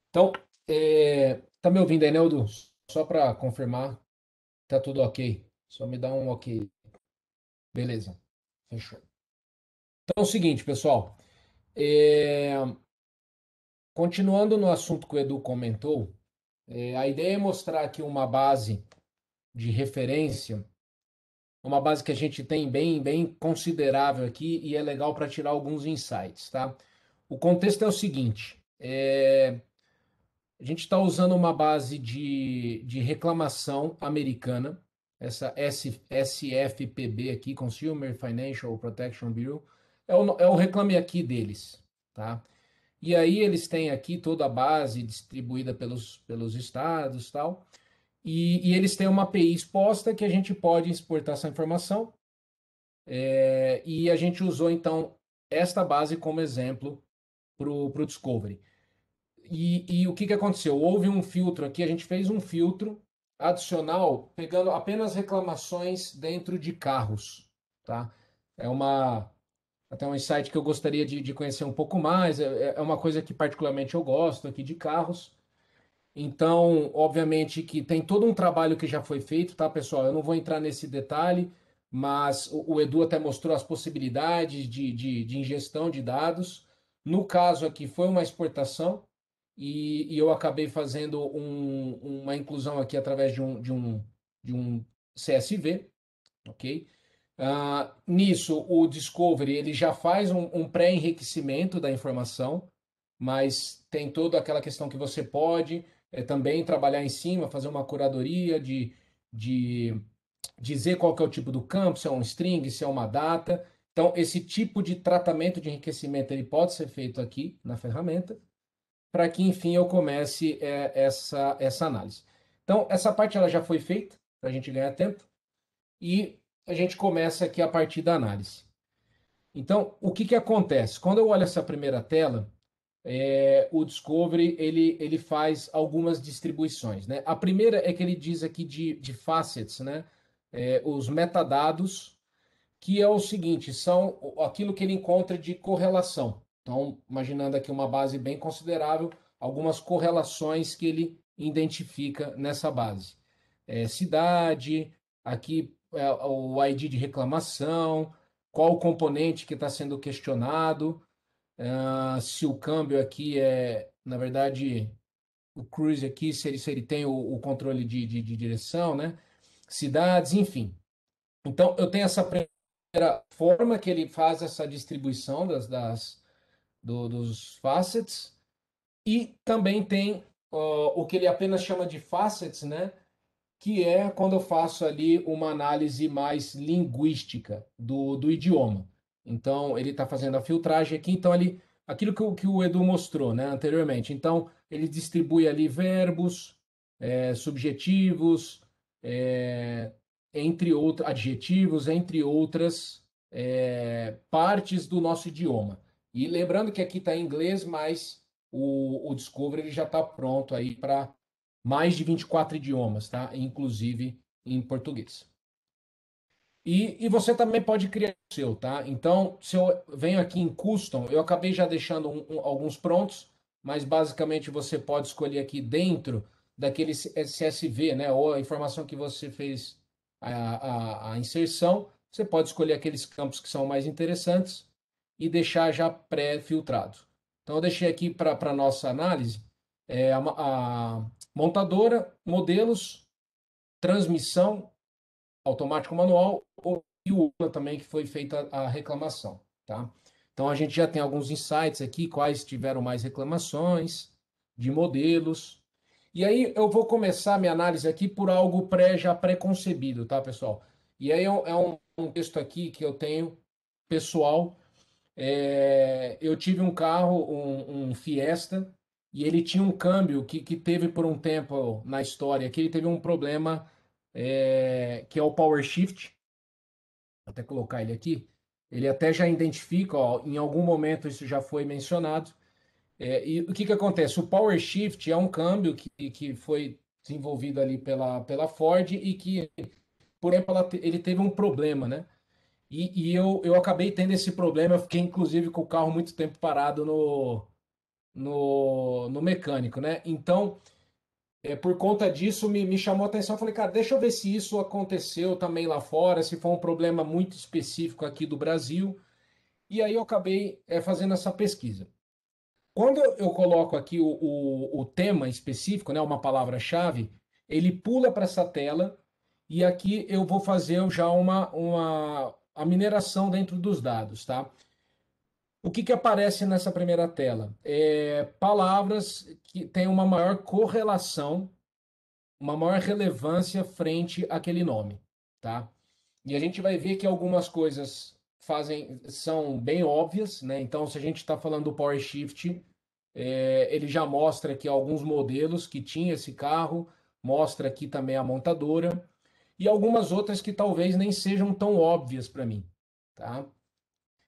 D: Então, é... tá me ouvindo aí, Neldo? Só para confirmar, tá tudo ok. Só me dá um ok. Beleza, fechou. Então é o seguinte, pessoal. É... Continuando no assunto que o Edu comentou, é... a ideia é mostrar aqui uma base de referência, uma base que a gente tem bem, bem considerável aqui e é legal para tirar alguns insights, tá? O contexto é o seguinte: é... A gente está usando uma base de, de reclamação americana, essa S, SFPB aqui, Consumer Financial Protection Bureau, é o, é o reclame aqui deles, tá? E aí eles têm aqui toda a base distribuída pelos, pelos estados tal, e, e eles têm uma API exposta que a gente pode exportar essa informação, é, e a gente usou então esta base como exemplo para o Discovery. E, e o que, que aconteceu? Houve um filtro aqui, a gente fez um filtro adicional, pegando apenas reclamações dentro de carros. Tá? É uma até um insight que eu gostaria de, de conhecer um pouco mais. É, é, é, uma coisa que particularmente eu gosto aqui de carros. Então, obviamente que tem todo um trabalho que já foi feito, tá, pessoal? Eu não vou entrar nesse detalhe, mas o, o Edu até mostrou as possibilidades de, de, de ingestão de dados. No caso aqui, foi uma exportação, e, e eu acabei fazendo um, uma inclusão aqui através de um, de um, de um CSV, ok? Uh, nisso, o Discovery ele já faz um, um pré-enriquecimento da informação, mas tem toda aquela questão que você pode é, também trabalhar em cima, fazer uma curadoria de, de dizer qual é o tipo do campo, se é um string, se é uma data. Então, esse tipo de tratamento de enriquecimento ele pode ser feito aqui na ferramenta para que, enfim, eu comece é, essa, essa análise. Então, essa parte ela já foi feita, para a gente ganhar tempo, e a gente começa aqui a partir da análise. Então, o que, que acontece? Quando eu olho essa primeira tela, é, o Discovery ele, ele faz algumas distribuições. Né? A primeira é que ele diz aqui de, de facets, né? É, os metadados, que é o seguinte, são aquilo que ele encontra de correlação. Então, imaginando aqui uma base bem considerável, algumas correlações que ele identifica nessa base. É, cidade, aqui é, o ID de reclamação, qual o componente que está sendo questionado, é, se o câmbio aqui é, na verdade, o cruise aqui, se ele, se ele tem o, o controle de, de, de, direção, né? Cidades, enfim. Então, eu tenho essa primeira forma que ele faz essa distribuição das, das do, dos facets. E também tem uh, o que ele apenas chama de facets, né? Que é quando eu faço ali uma análise mais linguística do, do idioma. Então, ele está fazendo a filtragem aqui, então ele. Aquilo que, que o Edu mostrou né, anteriormente. Então, ele distribui ali verbos, é, subjetivos, é, entre outros adjetivos, entre outras é, partes do nosso idioma. E lembrando que aqui está em inglês, mas o, o Discovery ele já está pronto aí para mais de 24 idiomas, tá? Inclusive em português. E, e você também pode criar o seu, tá? Então, se eu venho aqui em custom, eu acabei já deixando um, um, alguns prontos, mas basicamente você pode escolher aqui dentro daquele CSV, né? Ou a informação que você fez a, a, a inserção, você pode escolher aqueles campos que são mais interessantes e deixar já pré-filtrado. Então, eu deixei aqui para a nossa análise é, a, a montadora, modelos, transmissão automático manual ou e o UNA também que foi feita a reclamação, tá? Então a gente já tem alguns insights aqui, quais tiveram mais reclamações de modelos. E aí eu vou começar minha análise aqui por algo pré já preconcebido, tá, pessoal? E aí é um, é um texto aqui que eu tenho pessoal é, eu tive um carro, um, um, Fiesta, e ele tinha um câmbio que, que teve por um tempo na história que ele teve um problema é, que é o power shift. Vou até colocar ele aqui. Ele até já identifica, ó, em algum momento isso já foi mencionado. É, e o que, que acontece? O Power Shift é um câmbio que, que foi desenvolvido ali pela, pela Ford e que, por exemplo, ela, ele teve um problema, né? E, e, eu, eu acabei tendo esse problema. Eu fiquei, inclusive, com o carro muito tempo parado no, no, no mecânico, né? Então, é, por conta disso, me, me chamou a atenção. Eu falei, cara, deixa eu ver se isso aconteceu também lá fora, se foi um problema muito específico aqui do Brasil. E aí eu acabei é, fazendo essa pesquisa. Quando eu coloco aqui o, o, o tema específico, né, uma palavra-chave, ele pula para essa tela e aqui eu vou fazer já uma, uma, a mineração dentro dos dados, tá? O que, que aparece nessa primeira tela? É, palavras que têm uma maior correlação, uma maior relevância frente àquele nome, tá? E a gente vai ver que algumas coisas fazem são bem óbvias, né? Então, se a gente está falando do Power Shift, é, ele já mostra aqui alguns modelos que tinha esse carro, mostra aqui também a montadora e algumas outras que talvez nem sejam tão óbvias para mim, tá?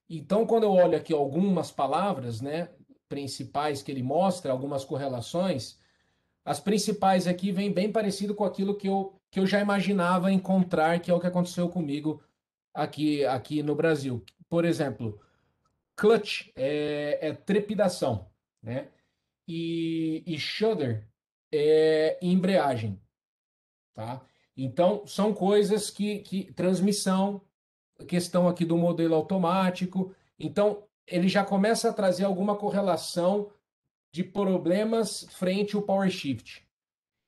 D: Então, quando eu olho aqui algumas palavras, né, principais que ele mostra, algumas correlações, as principais aqui vêm bem parecido com aquilo que eu, que eu já imaginava encontrar, que é o que aconteceu comigo aqui, aqui no Brasil. Por exemplo, clutch é, é trepidação, né? E, e shudder é embreagem, tá? Então, são coisas que, que transmissão, questão aqui do modelo automático. Então, ele já começa a trazer alguma correlação de problemas frente ao Power Shift.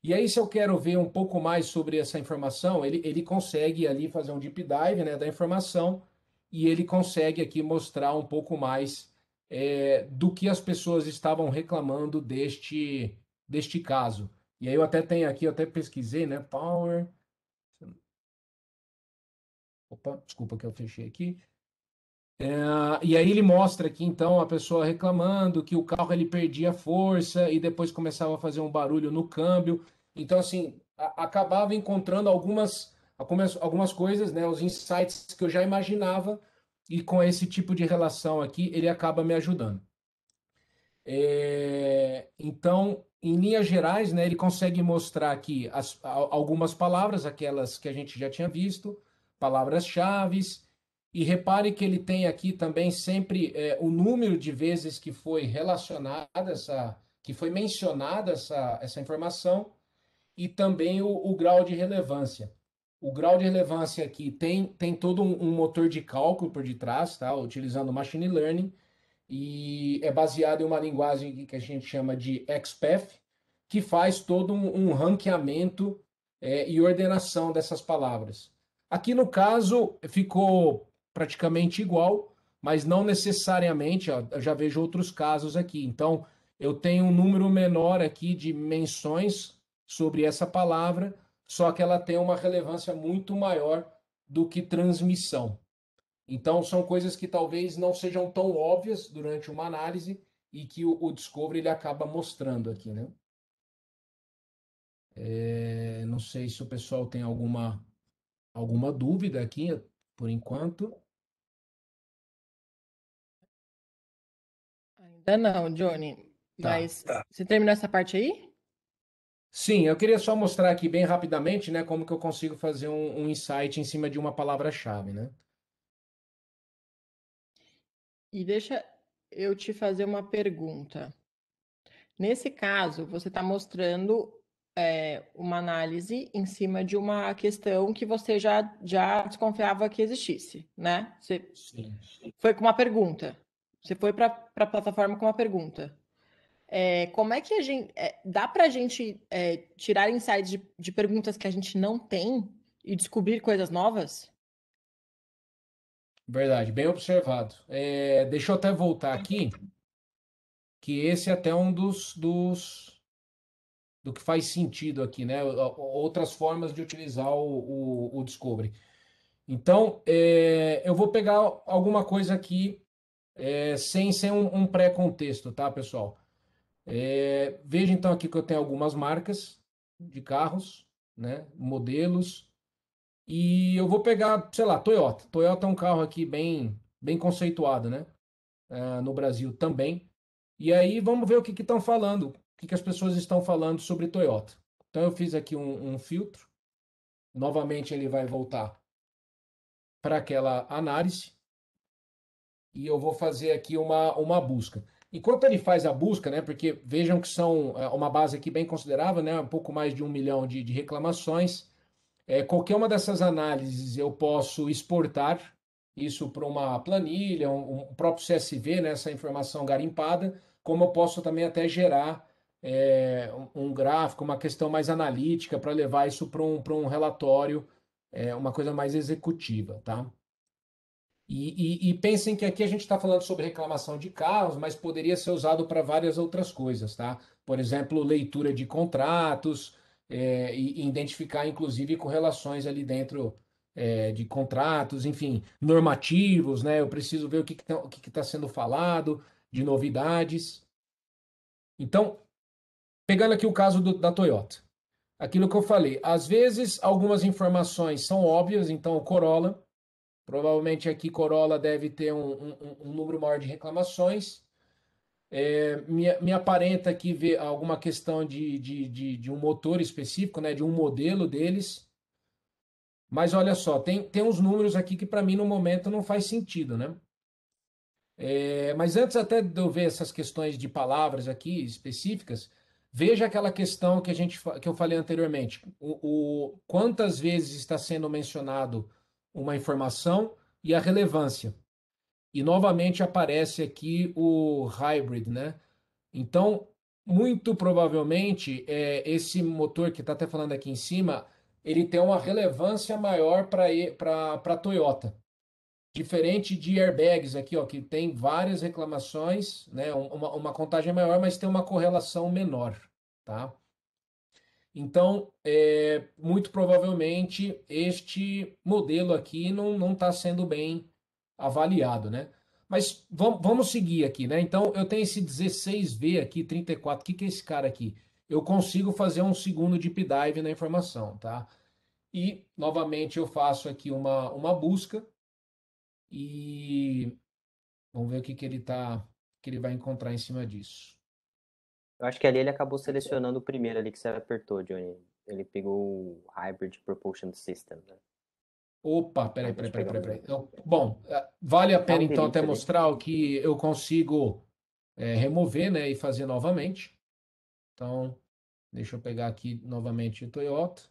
D: E aí, se eu quero ver um pouco mais sobre essa informação, ele, ele consegue ali fazer um deep dive né, da informação e ele consegue aqui mostrar um pouco mais é, do que as pessoas estavam reclamando deste, deste caso. E aí eu até tenho aqui, eu até pesquisei, né? Power. Opa, desculpa que eu fechei aqui. É, e aí ele mostra aqui, então, a pessoa reclamando que o carro ele perdia força e depois começava a fazer um barulho no câmbio. Então, assim, a, acabava encontrando algumas, algumas, algumas coisas, né, os insights que eu já imaginava e com esse tipo de relação aqui, ele acaba me ajudando. É, então, em linhas gerais, né, ele consegue mostrar aqui as, algumas palavras, aquelas que a gente já tinha visto, palavras-chave. E repare que ele tem aqui também sempre é, o número de vezes que foi relacionada essa, que foi mencionada essa, essa informação e também o, o grau de relevância. O grau de relevância aqui tem, tem todo um, um motor de cálculo por detrás, tá? utilizando machine learning, e é baseado em uma linguagem que a gente chama de XPath, que faz todo um, um ranqueamento é, e ordenação dessas palavras. Aqui no caso ficou praticamente igual, mas não necessariamente, ó, eu já vejo outros casos aqui. Então, eu tenho um número menor aqui de menções sobre essa palavra, só que ela tem uma relevância muito maior do que transmissão. Então, são coisas que talvez não sejam tão óbvias durante uma análise e que o, o Discovery ele acaba mostrando aqui, né? É, não sei se o pessoal tem alguma, alguma dúvida aqui, por
A: enquanto. Ainda não, Johnny. Tá, Mas tá. você terminou essa parte aí?
D: Sim, eu queria só mostrar aqui bem rapidamente, né, como que eu consigo fazer um, um insight em cima de uma palavra-chave, né?
B: E deixa eu te fazer uma pergunta. Nesse caso, você está mostrando é, uma análise em cima de uma questão que você já, já desconfiava que existisse, né? Você sim, foi com uma pergunta. Você foi para a plataforma com uma pergunta. É, como é que a é, gente. É, dá para a gente tirar insights de, de perguntas que a gente não tem e descobrir coisas novas?
D: Verdade, bem observado. É, deixa eu até voltar aqui, que esse é até um dos, dos do que faz sentido aqui, né? Outras formas de utilizar o, o, o Discovery. Então, é, eu vou pegar alguma coisa aqui é, sem ser um, um pré-contexto, tá, pessoal? É, veja então aqui que eu tenho algumas marcas de carros, né? Modelos, e eu vou pegar, sei lá, Toyota. Toyota é um carro aqui bem, bem conceituado, né? Uh, no Brasil também. E aí vamos ver o que estão falando, o que, que, as pessoas estão falando sobre Toyota. Então eu fiz aqui um, um filtro. Novamente ele vai voltar para aquela análise. E eu vou fazer aqui uma, uma busca. Enquanto ele faz a busca, né? Porque vejam que são é, uma base aqui bem considerável, né? Um pouco mais de um milhão de, de reclamações. É, qualquer uma dessas análises eu posso exportar isso para uma planilha, um, um, próprio CSV, né, essa informação garimpada, como eu posso também até gerar é, um, gráfico, uma questão mais analítica para levar isso para um, um relatório, é, uma coisa mais executiva, tá? E, e, e pensem que aqui a gente está falando sobre reclamação de carros, mas poderia ser usado para várias outras coisas, tá? Por exemplo, leitura de contratos, é, e, identificar, inclusive, com relações ali dentro é, de contratos, enfim, normativos, né? Eu preciso ver o que está que, que tá sendo falado, de novidades. Então, pegando aqui o caso do, da Toyota. Aquilo que eu falei, às vezes algumas informações são óbvias, então Corolla, provavelmente aqui Corolla deve ter um, um, um número maior de reclamações, é, me, me, aparenta aqui ver alguma questão de, de, de, de, um motor específico, né, de um modelo deles. Mas olha só, tem, tem uns números aqui que para mim no momento não faz sentido, né? É, mas antes até de eu ver essas questões de palavras aqui específicas, veja aquela questão que a gente que eu falei anteriormente. O, o quantas vezes está sendo mencionado uma informação e a relevância. E novamente aparece aqui o hybrid, né? Então, muito provavelmente, é, esse motor que está até falando aqui em cima, ele tem uma relevância maior para a Toyota. Diferente de airbags aqui, ó, que tem várias reclamações, né? Uma, uma contagem maior, mas tem uma correlação menor, tá? Então, é, muito provavelmente, este modelo aqui não está sendo bem avaliado, né? Mas vamos, vamos seguir aqui, né? Então, eu tenho esse 16V aqui, 34. O que, que é esse cara aqui? Eu consigo fazer um segundo deep dive na informação, tá? E, novamente, eu faço aqui uma, uma busca e vamos ver o que, que ele tá que ele vai encontrar em cima disso.
C: Eu acho que ali ele acabou selecionando o primeiro ali que você apertou, Johnny. Ele pegou o Hybrid Propulsion System, né?
D: Opa, peraí, peraí, peraí, peraí. peraí. Eu, então, bom, eh, vale a pena então até mostrar o que eu consigo é, remover né, e fazer novamente. Então, deixa eu pegar aqui novamente o Toyota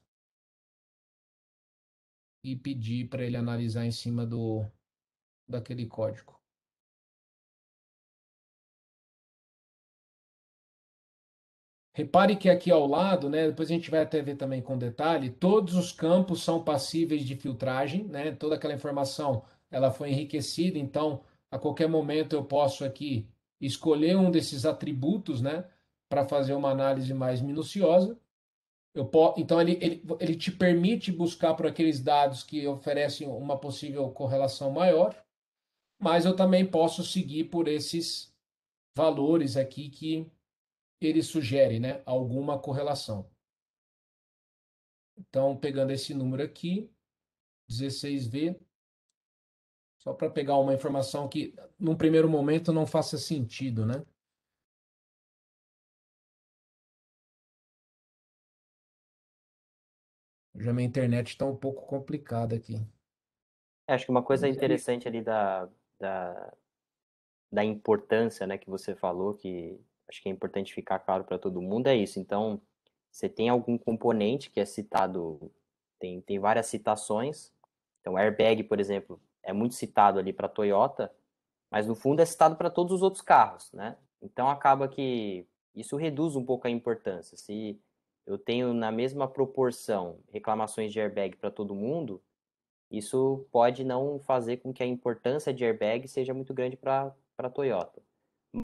D: e pedir para ele analisar em cima
A: do daquele código.
D: Repare que aqui ao lado, né, depois a gente vai até ver também com detalhe, todos os campos são passíveis de filtragem, né? Toda aquela informação, ela foi enriquecida, então a qualquer momento eu posso aqui escolher um desses atributos, né, para fazer uma análise mais minuciosa. Eu Então ele, ele, ele te permite buscar por aqueles dados que oferecem uma possível correlação maior, mas eu também posso seguir por esses valores aqui que ele sugere né, alguma correlação. Então, pegando esse número aqui, 16V, só para pegar uma informação que, num primeiro momento, não faça sentido, né? Já minha internet está um pouco complicada aqui.
A: É, acho que uma coisa
C: é interessante ali da, da, da importância né, que você falou, que acho que é importante ficar claro para todo mundo, é isso. Então, você tem algum componente que é citado, tem, tem várias citações. Então, airbag, por exemplo, é muito citado ali para Toyota, mas no fundo é citado para todos os outros carros, né? Então, acaba que isso reduz um pouco a importância. Se eu tenho na mesma proporção reclamações de airbag para todo mundo, isso pode não fazer com que a importância de airbag seja muito grande para a Toyota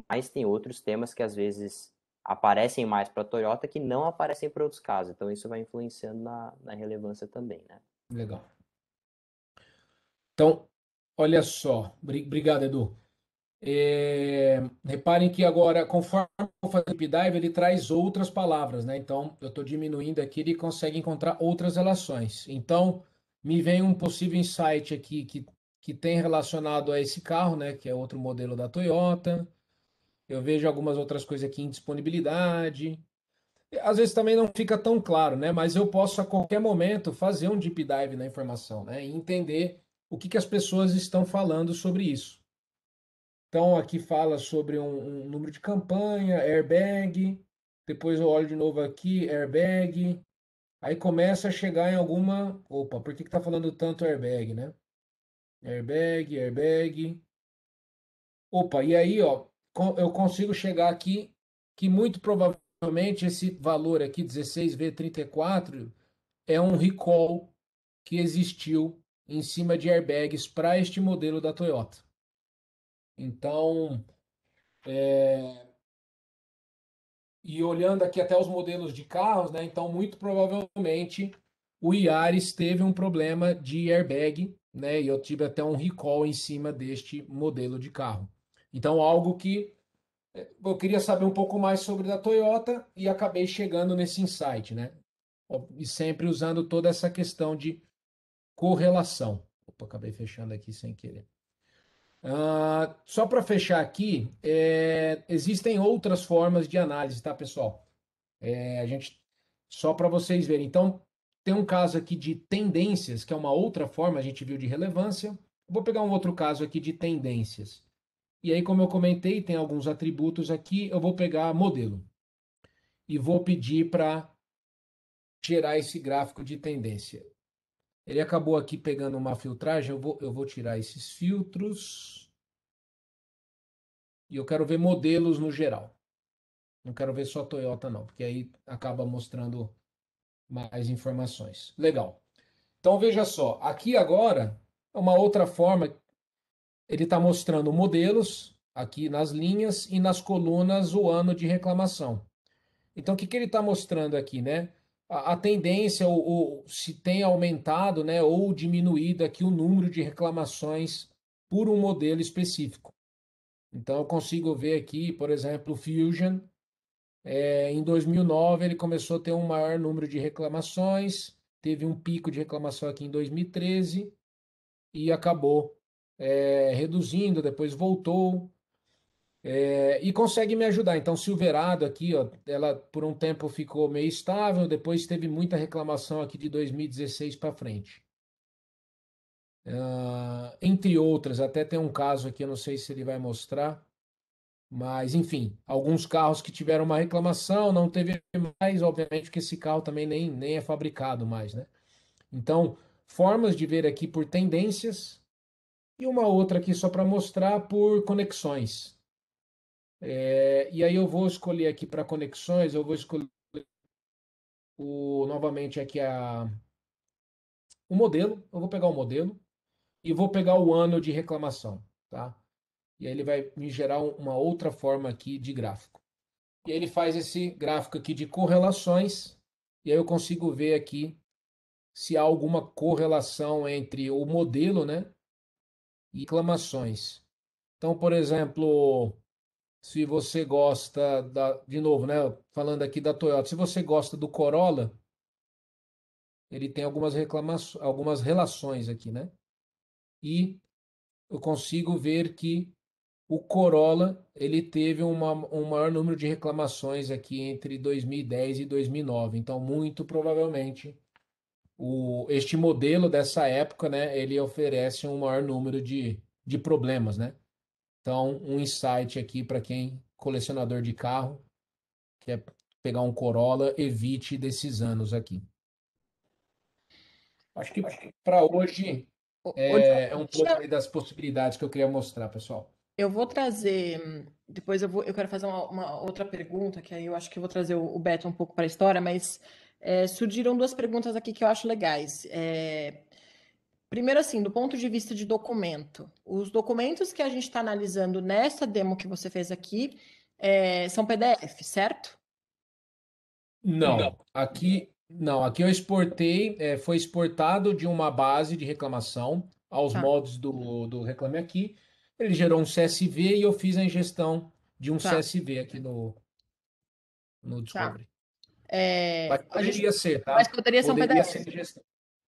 C: mas tem outros temas que às vezes aparecem mais para a Toyota que não aparecem para outros casos. Então isso vai influenciando na, na relevância também, né?
D: Legal. Então, olha só. Obrigado, Edu. É, reparem que agora, conforme eu fazer o deep dive, ele traz outras palavras, né? Então, eu estou diminuindo aqui, ele consegue encontrar outras relações. Então, me vem um possível insight aqui que, que tem relacionado a esse carro, né? Que é outro modelo da Toyota. Eu vejo algumas outras coisas aqui em disponibilidade. Às vezes também não fica tão claro, né? Mas eu posso a qualquer momento fazer um deep dive na informação, né? E entender o que, que as pessoas estão falando sobre isso. Então aqui fala sobre um, um número de campanha, airbag. Depois eu olho de novo aqui, airbag. Aí começa a chegar em alguma. Opa, por que está falando tanto airbag, né? Airbag, airbag. Opa, e aí, ó, eu consigo chegar aqui que muito provavelmente esse valor aqui, 16V34, é um recall que existiu em cima de airbags para este modelo da Toyota. Então, é... e olhando aqui até os modelos de carros, né? Então, muito provavelmente o Yaris teve um problema de airbag, né? E eu tive até um recall em cima deste modelo de carro. Então, algo que eh, eu queria saber um pouco mais sobre da Toyota e acabei chegando nesse insight, né? E sempre usando toda essa questão de correlação. Opa, acabei fechando aqui sem querer. Uh, só para fechar aqui, é, existem outras formas de análise, tá, pessoal? É, a gente só para vocês verem. Então, tem um caso aqui de tendências, que é uma outra forma a gente viu de relevância. Vou pegar um outro caso aqui de tendências. E aí, como eu comentei, tem alguns atributos aqui. Eu vou pegar modelo e vou pedir para gerar esse gráfico de tendência. Ele acabou aqui pegando uma filtragem. Eu vou, eu vou tirar esses filtros. E eu quero ver modelos no geral. Não quero ver só Toyota, não, porque aí acaba mostrando mais informações. Legal. Então veja só, aqui agora é uma outra forma ele está mostrando modelos aqui nas linhas e nas colunas o ano de reclamação. Então, o que, que ele está mostrando aqui, né? A, a tendência, ou, ou, se tem aumentado, né, ou diminuído aqui o número de reclamações por um modelo específico. Então, eu consigo ver aqui, por exemplo, o Fusion. É, em 2009, ele começou a ter um maior número de reclamações, teve um pico de reclamação aqui em 2013 e acabou é, reduzindo, depois voltou. É, e consegue me ajudar. Então, Silverado aqui, ó, ela por um tempo ficou meio estável, depois teve muita reclamação aqui de 2016 para frente. Uh, entre outras, até tem um caso aqui, eu não sei se ele vai mostrar, mas enfim, alguns carros que tiveram uma reclamação, não teve mais, obviamente, que esse carro também nem, nem é fabricado mais, né? Então, formas de ver aqui por tendências, e uma outra aqui só para mostrar por conexões. É, e aí eu vou escolher aqui para conexões, eu vou escolher o, novamente aqui a, o modelo. Eu vou pegar o modelo e vou pegar o ano de reclamação, tá? E aí ele vai me gerar uma outra forma aqui de gráfico. E aí ele faz esse gráfico aqui de correlações, e aí eu consigo ver aqui se há alguma correlação entre o modelo, né, e reclamações. Então, por exemplo, se você gosta da, de novo, né, falando aqui da Toyota, se você gosta do Corolla, ele tem algumas reclamações, algumas relações aqui, né? E eu consigo ver que o Corolla ele teve uma, um maior número de reclamações aqui entre 2010 e 2009. Então, muito provavelmente o, este modelo dessa época, né, ele oferece um maior número de, de problemas, né? Então, um insight aqui para quem colecionador de carro quer é pegar um Corolla, evite desses anos aqui. Acho que, para hoje é, é, um pouco das possibilidades que eu queria mostrar, pessoal.
B: Eu vou trazer. Depois eu, vou, eu quero fazer uma, uma outra pergunta, que aí eu acho que eu vou trazer o, o Beto um pouco para a história, mas é, surgiram duas perguntas aqui que eu acho legais. É, primeiro, assim, do ponto de vista de documento, os documentos que a gente está analisando nessa demo que você fez aqui é, são PDF, certo?
D: Não, não, aqui não, aqui eu exportei, é, foi exportado de uma base de reclamação aos tá. do, do Reclame Aqui. Ele gerou um CSV e eu fiz a ingestão de um tá. CSV aqui no, no Discovery. Tá.
B: É, mas poderia gente, ser, tá? Mas poderia ser um gestão.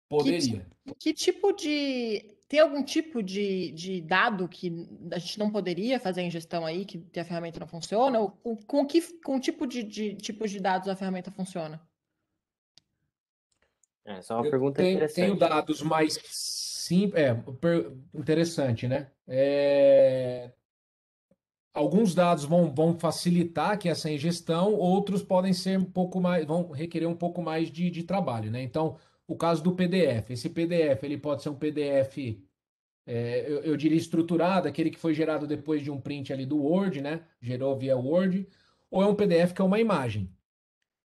B: Poderia. Que, que, tipo de. Tem algum tipo de, de dado que a gente não poderia fazer em ingestão aí, que a ferramenta não funciona? Ou com, com que com tipo de, de tipos de dados a ferramenta funciona?
D: É, é uma Eu pergunta tenho, interessante. Tenho dados mais simples. É, interessante, né? É, alguns dados vão, vão facilitar que essa ingestão, outros podem ser um pouco mais, vão requerer um pouco mais de, de trabalho, né? Então, o caso do PDF. Esse PDF ele pode ser um PDF, é, eu, eu, diria estruturado, aquele que foi gerado depois de um print ali do Word, né? Gerou via Word, ou é um PDF que é uma imagem.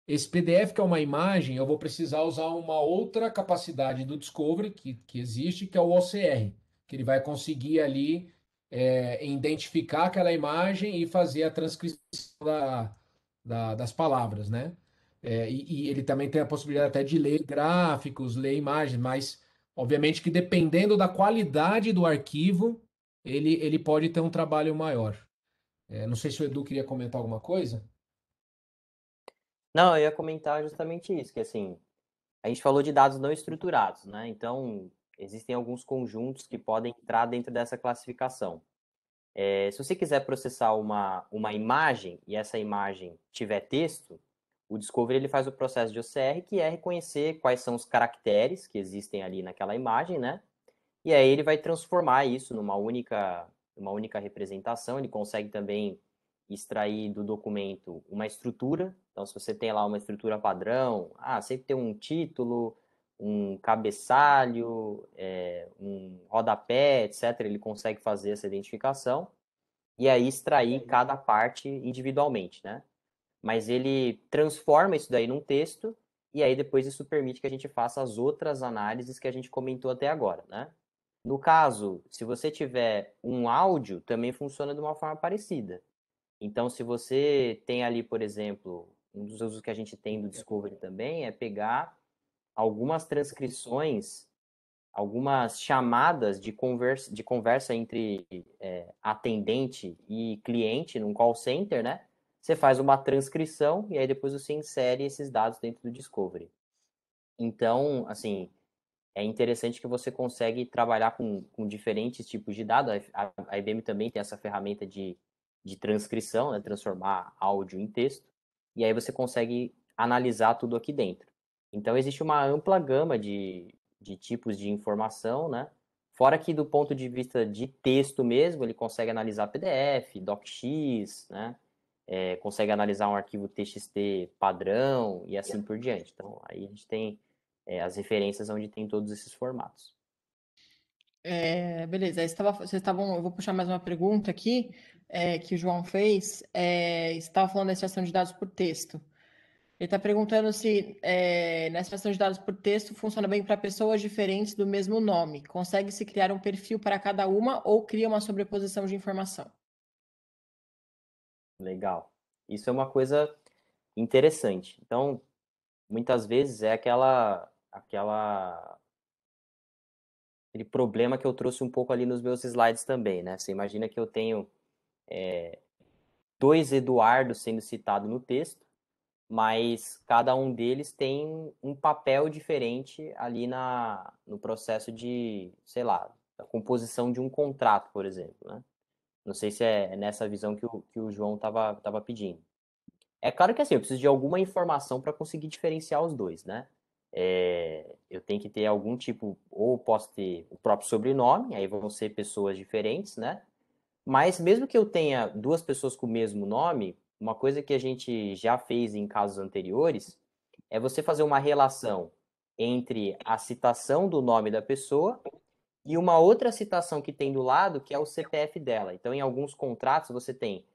D: Esse PDF que é uma imagem, eu vou precisar usar uma outra capacidade do Discovery que, que existe, que é o OCR, que ele vai conseguir ali é, identificar aquela imagem e fazer a transcrição da, da, das palavras, né? É, e, e, ele também tem a possibilidade até de ler gráficos, ler imagens, mas obviamente que dependendo da qualidade do arquivo, ele, ele pode ter um trabalho maior. É, não sei se o Edu queria comentar alguma coisa. Não, eu ia comentar justamente isso, que assim,
C: a gente falou de dados não estruturados, né? Então, existem alguns conjuntos que podem entrar dentro dessa classificação. É, se você quiser processar uma, uma imagem e essa imagem tiver texto, o Discovery ele faz o processo de OCR, que é reconhecer quais são os caracteres que existem ali naquela imagem, né? E aí ele vai transformar isso numa única, uma única representação. Ele consegue também extrair do documento uma estrutura. Então, se você tem lá uma estrutura padrão, ah, sempre tem um título, um cabeçalho, é, um rodapé, etc. Ele consegue fazer essa identificação e aí extrair cada parte individualmente, né? Mas ele transforma isso daí num texto e aí depois isso permite que a gente faça as outras análises que a gente comentou até agora, né? No caso, se você tiver um áudio, também funciona de uma forma parecida. Então, se você tem ali, por exemplo, um dos usos que a gente tem do Discovery também é pegar algumas transcrições, algumas chamadas de conversa, de conversa entre é, atendente e cliente num call center, né? Você faz uma transcrição e aí depois você insere esses dados dentro do Discovery. Então, assim, é interessante que você consegue trabalhar com, com diferentes tipos de dados. A, a IBM também tem essa ferramenta de, de transcrição, né? transformar áudio em texto. E aí você consegue analisar tudo aqui dentro. Então, existe uma ampla gama de, de tipos de informação, né? Fora que, do ponto de vista de texto mesmo, ele consegue analisar PDF, DocX, né? É, consegue analisar um arquivo TXT padrão e assim por diante. Então, aí a gente tem é, as referências onde tem todos esses formatos.
B: É, beleza, estava, vocês estavam, eu vou puxar mais uma pergunta aqui, é, que o João fez, é, estava falando da extração de dados por texto. Ele está perguntando se é, na extração de dados por texto funciona bem para pessoas diferentes do mesmo nome. Consegue-se criar um perfil para cada uma ou cria uma sobreposição de informação?
C: Legal. Isso é uma coisa interessante. Então, muitas vezes é aquela, aquela aquele problema que eu trouxe um pouco ali nos meus slides também, né? Você imagina que eu tenho é, dois Eduardo sendo citado no texto mas cada um deles tem um papel diferente ali na, no processo de, sei lá, da composição de um contrato, por exemplo, né? Não sei se é nessa visão que o, que o João estava tava pedindo. É claro que assim, eu preciso de alguma informação para conseguir diferenciar os dois, né? É, eu tenho que ter algum tipo, ou posso ter o próprio sobrenome, aí vão ser pessoas diferentes, né? Mas mesmo que eu tenha duas pessoas com o mesmo nome, uma coisa que a gente já fez em casos anteriores é você fazer uma relação entre a citação do nome da pessoa e uma outra citação que tem do lado, que é o CPF dela. Então, em alguns contratos, você tem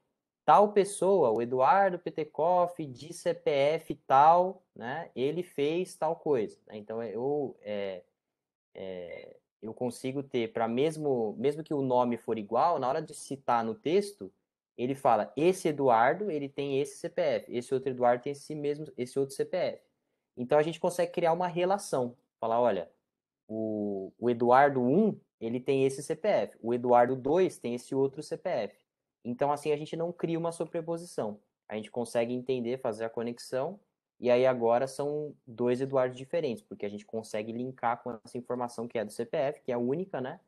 C: tal pessoa, o Eduardo Petekoff, de CPF tal, né? Ele fez tal coisa. Né? Então, é, eu, é, é, eu consigo ter, para mesmo, mesmo que o nome for igual, na hora de citar no texto, ele fala: esse Eduardo ele tem esse CPF, esse outro Eduardo tem esse mesmo, esse outro CPF. Então a gente consegue criar uma relação, falar, olha, o, o Eduardo 1 ele tem esse CPF, o Eduardo 2 tem esse outro CPF. Então assim a gente não cria uma sobreposição, a gente consegue entender, fazer a conexão. E aí agora são dois Eduardos diferentes, porque a gente consegue linkar com essa informação que é do CPF, que é única, né?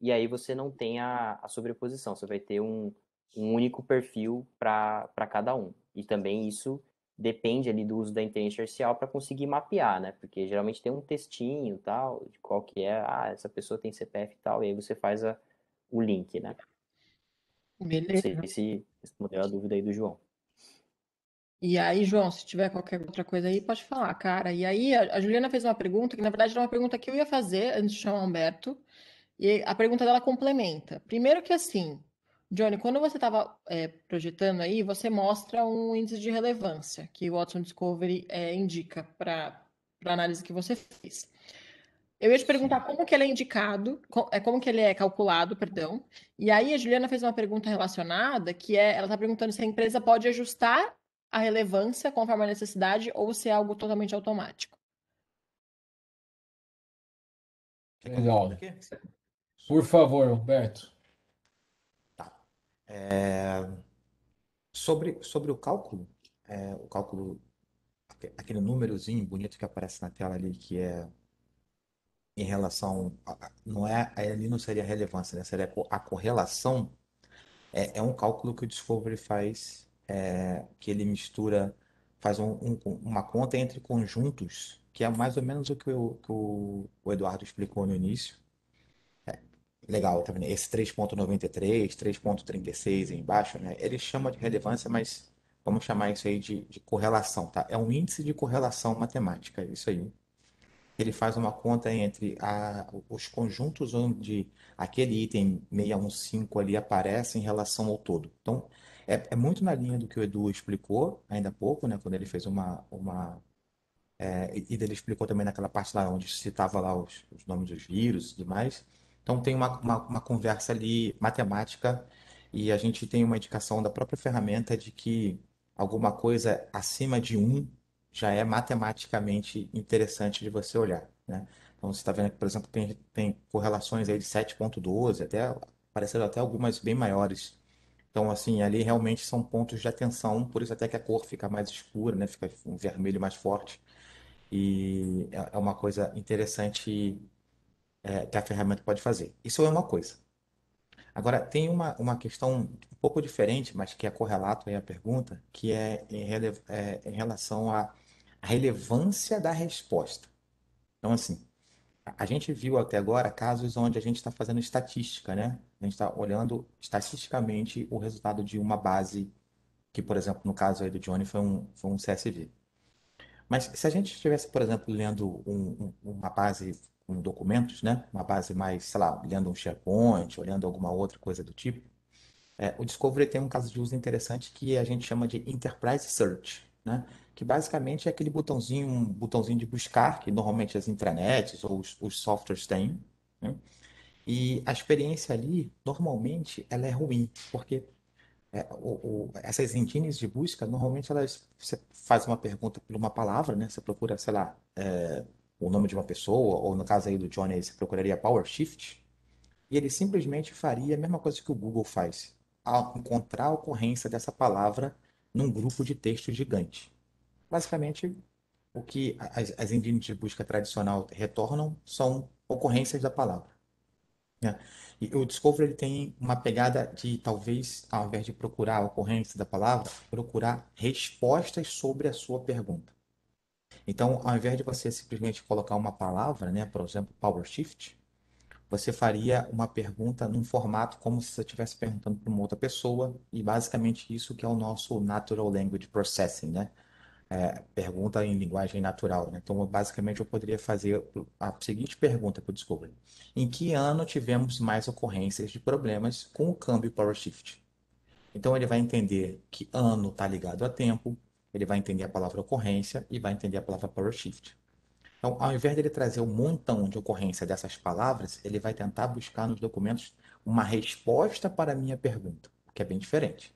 C: E aí você não tem a, a sobreposição, você vai ter um, um único perfil para cada um. E também isso depende ali do uso da inteligência artificial para conseguir mapear, né? Porque geralmente tem um textinho tal, de qual que é, ah, essa pessoa tem CPF e tal, e aí você faz a, o link, né? Beleza. esse sei se é a dúvida aí do João.
B: E aí, João, se tiver qualquer outra coisa aí, pode falar, cara. E aí, a Juliana fez uma pergunta, que na verdade era uma pergunta que eu ia fazer antes de chamar o Humberto, e a pergunta dela complementa. Primeiro que assim, Johnny, quando você estava é, projetando aí, você mostra um índice de relevância que o Watson Discovery é, indica para a análise que você fez. Eu ia te perguntar como que ele é indicado, é, como que ele é calculado, perdão. E aí a Juliana fez uma pergunta relacionada, que é, ela está perguntando se a empresa pode ajustar a relevância conforme a necessidade ou se é algo totalmente automático.
A: Legal. Por favor, Humberto. É, sobre, sobre o
E: cálculo, é, o cálculo, aquele númerozinho bonito que aparece na tela ali, que é em relação, não é, ali não seria relevância, né? seria a correlação, é, é um cálculo que o Discovery faz, é, que ele mistura, faz um, um, uma conta entre conjuntos, que é mais ou menos o que, eu, que o, o Eduardo explicou no início, Legal, tá vendo? Né? Esse 3.93, 3.36 embaixo, né? Ele chama de relevância, mas vamos chamar isso aí de, de correlação, tá? É um índice de correlação matemática, isso aí. Ele faz uma conta entre a, os conjuntos onde aquele item 615 ali aparece em relação ao todo. Então, é, é muito na linha do que o Edu explicou ainda há pouco, né? Quando ele fez uma, uma é, e ele explicou também naquela parte lá onde citava lá os, os nomes dos vírus e demais. mais então tem uma, uma, uma conversa ali matemática e a gente tem uma indicação da própria ferramenta de que alguma coisa acima de 1 já é matematicamente interessante de você olhar. Né? Então você está vendo que, por exemplo, tem, tem correlações aí de 7.12, até apareceram até algumas bem maiores. Então, assim, ali realmente são pontos de atenção, por isso até que a cor fica mais escura, né? Fica um vermelho mais forte. E é, é uma coisa interessante é, que a ferramenta pode fazer. Isso é uma coisa. Agora, tem uma, uma questão um pouco diferente, mas que é correlato aí à pergunta, que é em, rele, é, em relação à relevância da resposta. Então, assim, a gente viu até agora casos onde a gente está fazendo estatística, né? A gente está olhando estatisticamente o resultado de uma base, que, por exemplo, no caso aí do Johnny foi um, foi um CSV. Mas se a gente estivesse, por exemplo, lendo um, um, uma base documentos, né? Uma base mais, sei lá, olhando um SharePoint, olhando alguma outra coisa do tipo. É, o Discovery tem um caso de uso interessante que a gente chama de Enterprise Search, né? Que basicamente é aquele botãozinho, um botãozinho de buscar que normalmente as intranets ou os, os softwares têm. Né? E a experiência ali, normalmente, ela é ruim, porque é, o, o, essas engines de busca, normalmente elas, você faz uma pergunta por uma palavra, né? Você procura, sei lá, é, o nome de uma pessoa, ou no caso aí do Johnny, você procuraria Power Shift, e ele simplesmente faria a mesma coisa que o Google faz, ao encontrar a ocorrência dessa palavra num grupo de texto gigante. Basicamente, o que as, as engines de busca tradicional retornam são ocorrências da palavra. Né? E o Discovery ele tem uma pegada de, talvez, ao invés de procurar a ocorrência da palavra, procurar respostas sobre a sua pergunta. Então, ao invés de você simplesmente colocar uma palavra, né, por exemplo, Power Shift, você faria uma pergunta num formato como se você estivesse perguntando para uma outra pessoa, e basicamente isso que é o nosso Natural Language Processing, né? É, pergunta em linguagem natural. Né? Então, basicamente, eu poderia fazer a seguinte pergunta para o Discovery. Em que ano tivemos mais ocorrências de problemas com o câmbio Power Shift? Então, ele vai entender que ano está ligado a tempo, ele vai entender a palavra ocorrência e vai entender a palavra power shift. Então, ao invés de ele trazer um montão de ocorrência dessas palavras, ele vai tentar buscar nos documentos uma resposta para a minha pergunta, o que é bem diferente.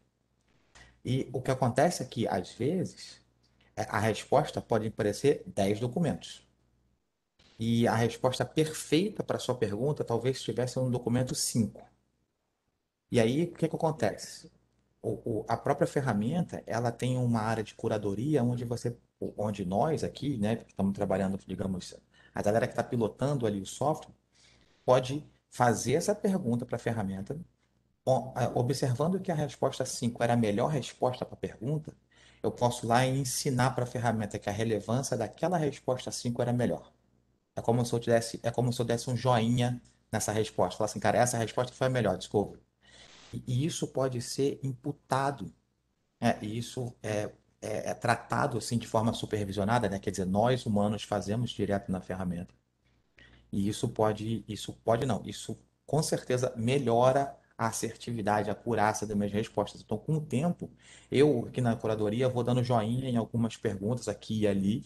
E: E o que acontece é que, às vezes, é, a resposta pode parecer 10 documentos. E a resposta perfeita para a sua pergunta talvez estivesse no documento 5. E aí, o que, é que acontece? o, o, a própria ferramenta ela tem uma área de curadoria onde você, onde nós aqui, né, estamos trabalhando, digamos, a galera que está pilotando ali o software, pode fazer essa pergunta para a ferramenta, observando que a resposta 5 era a melhor resposta para a pergunta, eu posso lá ensinar para a ferramenta que a relevância daquela resposta 5 era melhor. É como se eu tivesse, é como se eu desse um joinha nessa resposta. Falar assim, cara, essa resposta foi a melhor, desculpa. E isso pode ser imputado, né? e isso é, é, é, tratado assim de forma supervisionada, né? quer dizer, nós humanos fazemos direto na ferramenta. E isso pode, isso pode não, isso com certeza melhora a assertividade, a curácia das minhas respostas. Então, com o tempo, eu aqui na curadoria vou dando joinha em algumas perguntas aqui e ali,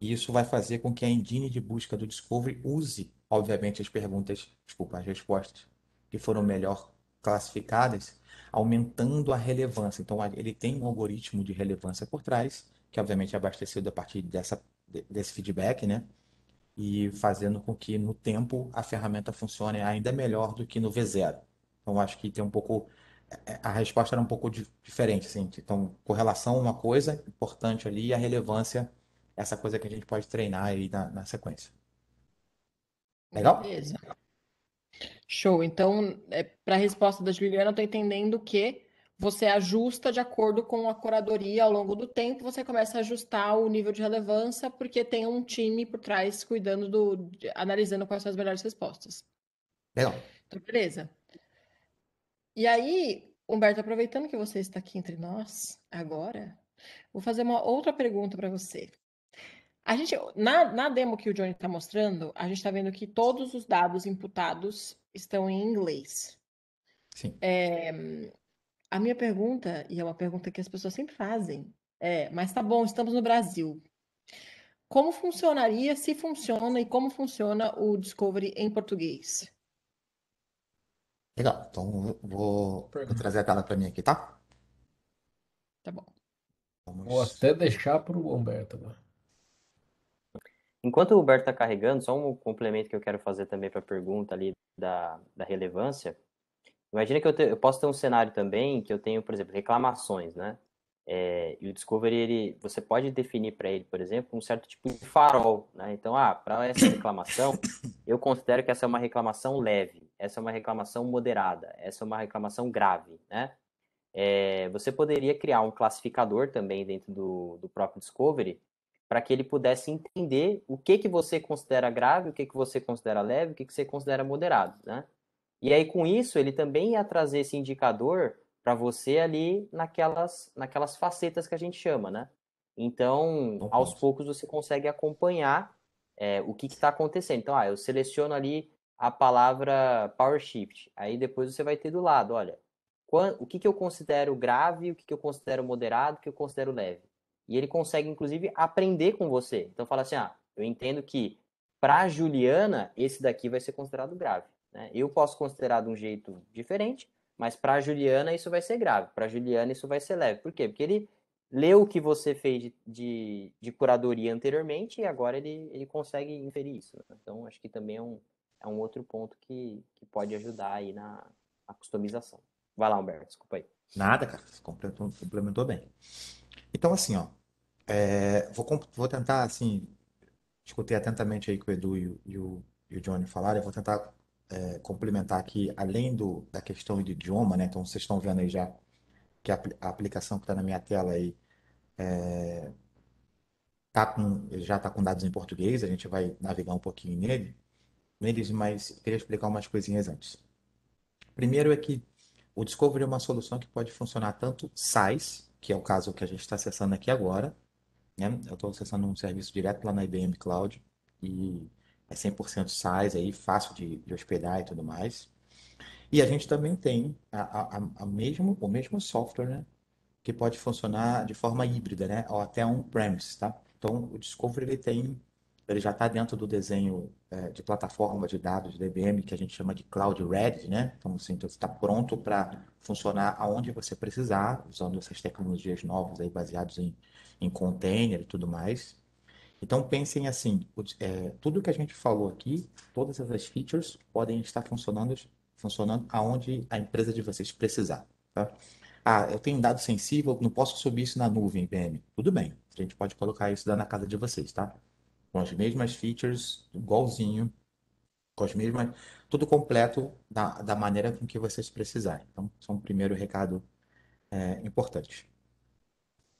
E: e isso vai fazer com que a engine de busca do Discovery use, obviamente, as perguntas, desculpa, as respostas que foram melhor classificadas, aumentando a relevância. Então, ele tem um algoritmo de relevância por trás, que obviamente é abastecido a partir dessa, desse feedback, né? E fazendo com que no tempo a ferramenta funcione ainda melhor do que no V0. Então, acho que tem um pouco. É, é, a resposta era um pouco diferente, assim. Então, correlação uma coisa importante ali e a relevância, essa coisa que a gente pode treinar aí na, na sequência.
B: Legal? Beleza. Show. Então, é, para a resposta da Juliana, eu estou entendendo que você ajusta de acordo com a curadoria ao longo do tempo, você começa a ajustar o nível de relevância, porque tem um time por trás cuidando do. De, analisando quais são as melhores respostas. Legal. Então, beleza. E aí, Humberto, aproveitando que você está aqui entre nós agora, vou fazer uma outra pergunta para você. A gente, na, na demo que o Johnny está mostrando, a gente está vendo que todos os dados imputados estão em inglês. Sim. É, a minha pergunta, e é uma pergunta que as pessoas sempre fazem, é: mas tá bom, estamos no Brasil. Como funcionaria, se funciona e como funciona o Discovery em português?
A: Legal,
E: então vou, vou trazer a tela para mim aqui, tá?
D: Tá bom. Vamos... Vou até deixar para o Humberto agora.
C: Enquanto o Roberto está carregando, só um complemento que eu quero fazer também para a pergunta ali da, da relevância. Imagina que eu, te, eu posso ter um cenário também que eu tenho, por exemplo, reclamações, né? É, e o Discovery, ele, você pode definir para ele, por exemplo, um certo tipo de farol. Né? Então, ah, para essa reclamação, <coughs> eu considero que essa é uma reclamação leve, essa é uma reclamação moderada, essa é uma reclamação grave. Né? É, você poderia criar um classificador também dentro do, do próprio Discovery para que ele pudesse entender o que, que você considera grave, o que, que você considera leve, o que, que você considera moderado, né? E aí, com isso, ele também ia trazer esse indicador para você ali naquelas, naquelas facetas que a gente chama, né? Então, aos poucos, você consegue acompanhar é, o que está acontecendo. Então, ah, eu seleciono ali a palavra power shift. Aí depois você vai ter do lado, olha, o que, que eu considero grave, o que, que eu considero moderado, o que eu considero leve. E ele consegue, inclusive, aprender com você. Então, fala assim: ah, eu entendo que para Juliana, esse daqui vai ser considerado grave. Né? Eu posso considerar de um jeito diferente, mas para Juliana isso vai ser grave. Para Juliana isso vai ser leve. Por quê? Porque ele leu o que você fez de, de, de curadoria anteriormente e agora ele, ele consegue inferir isso. Né? Então, acho que também é um, é um outro ponto que, que pode ajudar aí na, na customização. Vai lá, Humberto, desculpa aí. Nada, cara,
E: complementou, complementou bem. Então, assim, ó, é, vou, vou tentar, assim, escutei atentamente aí que o Edu e o, e o, e o Johnny falaram, eu vou tentar é, complementar aqui, além do, da questão de idioma, né? Então, vocês estão vendo aí já que a, a aplicação que está na minha tela aí é, tá com, já está com dados em português, a gente vai navegar um pouquinho nele, neles, mas queria explicar umas coisinhas antes. Primeiro é que o Discovery é uma solução que pode funcionar tanto SaaS, que é o caso que a gente está acessando aqui agora. Né? Eu estou acessando um serviço direto lá na IBM Cloud e é 100% SaaS, aí, fácil de, de, hospedar e tudo mais. E a gente também tem a, a, a mesmo, o mesmo software né? que pode funcionar de forma híbrida, né? ou até on-premise. Tá? Então, o Discovery ele tem ele já está dentro do desenho é, de plataforma de dados de IBM, que a gente chama de Cloud Ready, né? Então, assim, então está pronto para funcionar aonde você precisar, usando essas tecnologias novas aí baseadas em, em container e tudo mais. Então, pensem assim, é, tudo que a gente falou aqui, todas essas features podem estar funcionando, funcionando aonde a empresa de vocês precisar, tá? Ah, eu tenho um dado sensível, não posso subir isso na nuvem, IBM. Tudo bem, a gente pode colocar isso na casa de vocês, tá? com as mesmas features, igualzinho, com as mesmas, tudo completo da, da maneira com que vocês precisarem. Então, são é um primeiro recado é, importante.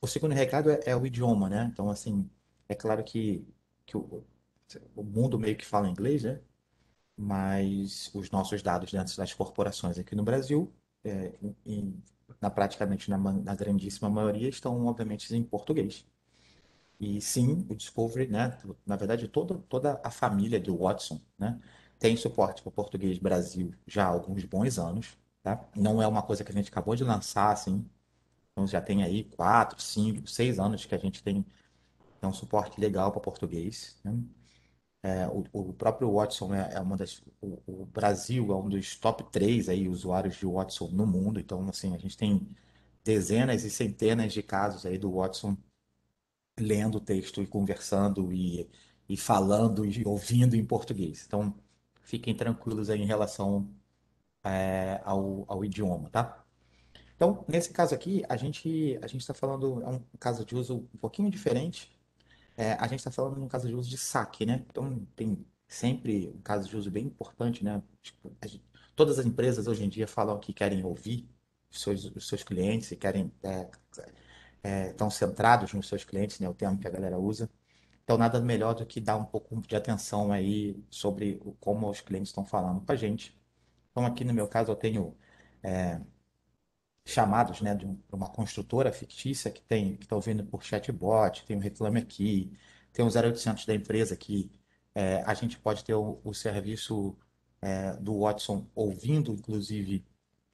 E: O segundo recado é, é, o idioma, né? Então, assim, é claro que, que o, o mundo meio que fala inglês, né? Mas os nossos dados dentro das corporações aqui no Brasil, é, em, na praticamente na, na grandíssima maioria, estão obviamente em português. E sim, o Discovery, né, na verdade, toda, toda a família do Watson né, tem suporte para o português Brasil já há alguns bons anos. Tá? Não é uma coisa que a gente acabou de lançar, assim. Então já tem aí quatro, cinco, seis anos que a gente tem, um suporte legal para português. Né? É, o, o, próprio Watson é, é uma das. O, o, Brasil é um dos top 3 aí, usuários de Watson no mundo. Então, assim, a gente tem dezenas e centenas de casos aí do Watson lendo o texto e conversando e, e falando e ouvindo em português. Então, fiquem tranquilos aí em relação é, ao, ao idioma, tá? Então, nesse caso aqui, a gente a gente está falando é um caso de uso um pouquinho diferente. É, a gente está falando num caso de uso de saque, né? Então, tem sempre um caso de uso bem importante, né? Tipo, gente, todas as empresas hoje em dia falam que querem ouvir os seus, os seus clientes e querem é, é, estão centrados nos seus clientes, né? O termo que a galera usa. Então, nada melhor do que dar um pouco de atenção aí sobre como os clientes estão falando com a gente. Então, aqui no meu caso, eu tenho é, chamados né, de uma construtora fictícia que tem que está vindo por chatbot, tem o um Reclame Aqui, tem o um 0800 da empresa que é, a gente pode ter o, o serviço é, do Watson ouvindo, inclusive,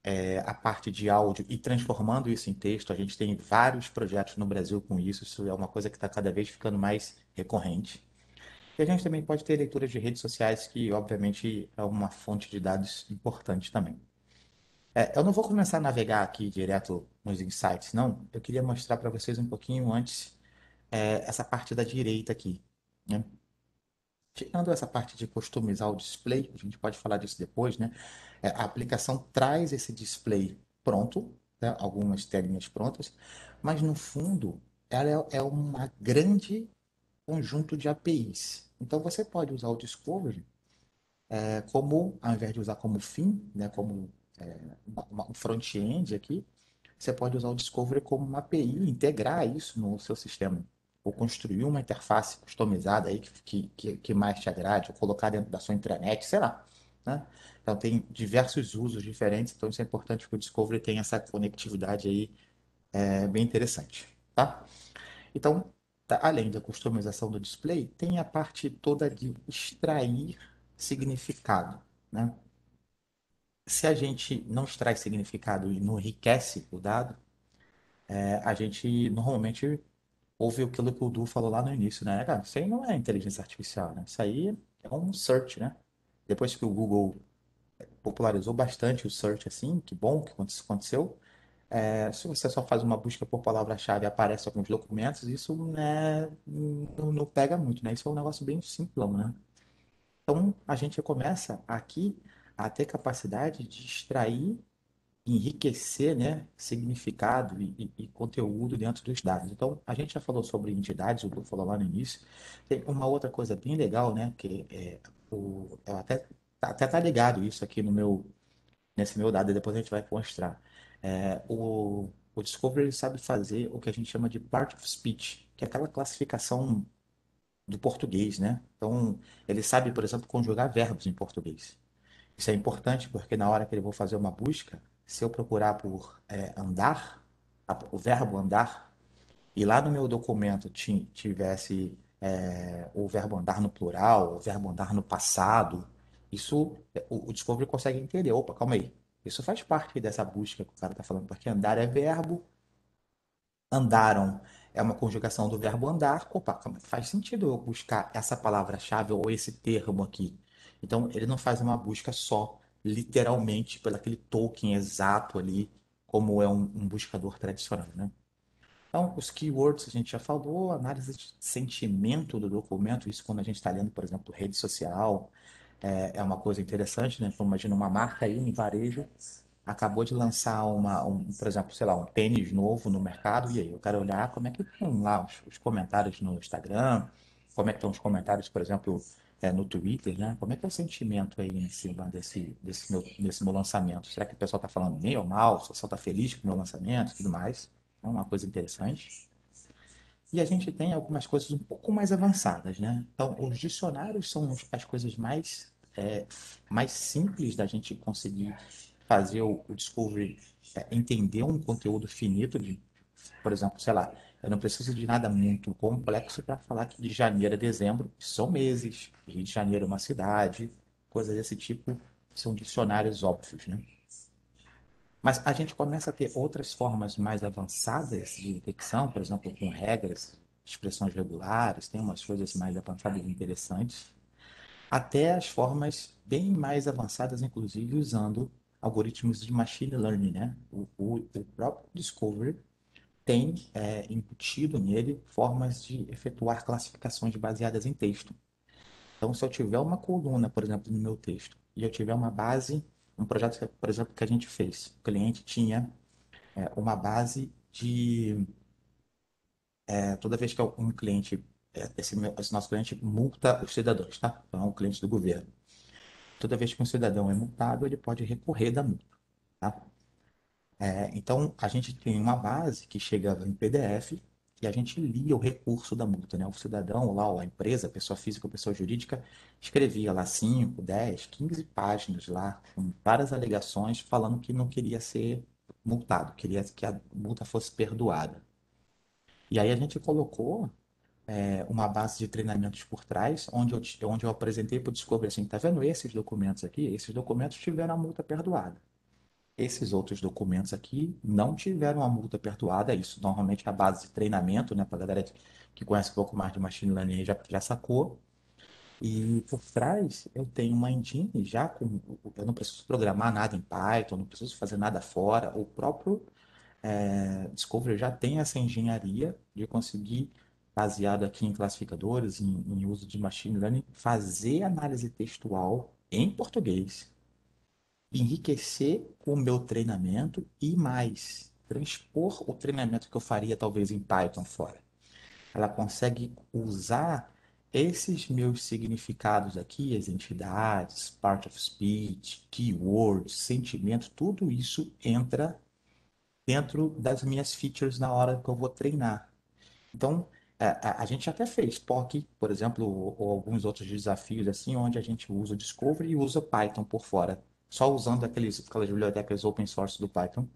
E: é, a parte de áudio e transformando isso em texto. A gente tem vários projetos no Brasil com isso, isso é uma coisa que está cada vez ficando mais recorrente. E a gente também pode ter leituras de redes sociais, que obviamente é uma fonte de dados importante também. É, eu não vou começar a navegar aqui direto nos insights, não. Eu queria mostrar para vocês um pouquinho antes é, essa parte da direita aqui. Né? Tirando essa parte de customizar o display, a gente pode falar disso depois, né? É, a aplicação traz esse display pronto, né? algumas telinhas prontas, mas no fundo ela é, é um grande conjunto de APIs. Então você pode usar o Discovery é, como, ao invés de usar como fim, né? como é, um front-end aqui, você pode usar o Discovery como uma API, integrar isso no seu sistema ou construir uma interface customizada aí que, que, que mais te agrade, ou colocar dentro da sua intranet, sei lá. Né? Então tem diversos usos diferentes, então isso é importante que o Discovery tenha essa conectividade aí é, bem interessante, tá? Então, tá, além da customização do display, tem a parte toda de extrair significado, né? Se a gente não extrai significado e não enriquece o dado, é, a gente normalmente houve aquilo que o Du falou lá no início, né? Cara, isso aí não é inteligência artificial, né? Isso aí é um search, né? Depois que o Google é, popularizou bastante o search, assim, que bom que isso aconteceu. É, se você só faz uma busca por palavra-chave e aparece alguns documentos, isso né, não, não pega muito, né? Isso é um negócio bem simplão, né? Então, a gente começa aqui a ter capacidade de extrair enriquecer né, significado e, e, e, conteúdo dentro dos dados. Então, a gente já falou sobre entidades, o Lu falou lá no início. Tem uma outra coisa bem legal, né, que é, o, até, até tá ligado isso aqui no meu, nesse meu dado, e depois a gente vai mostrar. É, o, o Discovery sabe fazer o que a gente chama de part of speech, que é aquela classificação do português, né? Então, ele sabe, por exemplo, conjugar verbos em português. Isso é importante porque na hora que ele vou fazer uma busca, se eu procurar por é, andar, o verbo andar, e lá no meu documento tivesse é, o verbo andar no plural, o verbo andar no passado, isso é, o, o Discovery consegue entender. Opa, calma aí. Isso faz parte dessa busca que o cara está falando, porque andar é verbo, andaram é uma conjugação do verbo andar. Opa, calma, faz sentido eu buscar essa palavra-chave ou esse termo aqui. Então, ele não faz uma busca só literalmente por aquele token exato ali, como é um, um buscador tradicional, né? Então, os keywords a gente já falou, análise de sentimento do documento, isso quando a gente está lendo, por exemplo, rede social, é, é uma coisa interessante, né? Então, imagina uma marca aí, em varejo, acabou de lançar uma, um, por exemplo, sei lá, um tênis novo no mercado, e aí eu quero olhar como é que estão lá os, os comentários no Instagram, como é que estão os comentários, por exemplo, é, no Twitter, né? Como é que é o sentimento aí em cima desse, desse, meu, desse meu lançamento? Será que o pessoal está falando bem ou mal? O pessoal está feliz com o meu lançamento e tudo mais? É uma coisa interessante. E a gente tem algumas coisas um pouco mais avançadas, né? Então, os dicionários são as coisas mais, é, mais simples da gente conseguir fazer o, o Discovery é, entender um conteúdo finito de, por exemplo, sei lá, eu não preciso de nada muito complexo para falar que de janeiro a dezembro são meses, Rio de Janeiro é uma cidade, coisas desse tipo são dicionários óbvios, né? Mas a gente começa a ter outras formas mais avançadas de detecção, por exemplo, com regras, expressões regulares, tem umas coisas mais avançadas e interessantes, até as formas bem mais avançadas, inclusive usando algoritmos de machine learning, né? O, o, o próprio Discovery tem é, embutido nele formas de efetuar classificações baseadas em texto. Então, se eu tiver uma coluna, por exemplo, no meu texto, e eu tiver uma base, um projeto, por exemplo, que a gente fez, o cliente tinha é, uma base de. É, toda vez que um cliente, é, esse, esse nosso cliente multa os cidadãos, tá? Então, é um cliente do governo. Toda vez que um cidadão é multado, ele pode recorrer da multa, tá? É, então, a gente tem uma base que chega em PDF e a gente lia o recurso da multa. Né? O cidadão lá, a empresa, a pessoa física ou pessoa jurídica, escrevia lá 5, 10, 15 páginas lá, com várias alegações falando que não queria ser multado, queria que a multa fosse perdoada. E aí a gente colocou é, uma base de treinamentos por trás, onde eu, onde eu apresentei para o Discovery assim, tá vendo esses documentos aqui? Esses documentos tiveram a multa perdoada. Esses outros documentos aqui não tiveram a multa perdoada, é isso normalmente é a base de treinamento, né? Para a galera que conhece um pouco mais de machine learning já, já sacou. E por trás eu tenho uma engine já com. Eu não preciso programar nada em Python, não preciso fazer nada fora. O próprio é, Discovery já tem essa engenharia de conseguir, baseado aqui em classificadores, em, em uso de machine learning, fazer análise textual em português enriquecer o meu treinamento e mais, transpor o treinamento que eu faria talvez em Python fora. Ela consegue usar esses meus significados aqui, as entidades, part of speech, keywords, sentimento, tudo isso entra dentro das minhas features na hora que eu vou treinar. Então, a, gente até fez POC, por exemplo, ou, alguns outros desafios assim, onde a gente usa o Discovery e usa Python por fora só usando aqueles, aquelas bibliotecas open source do Python.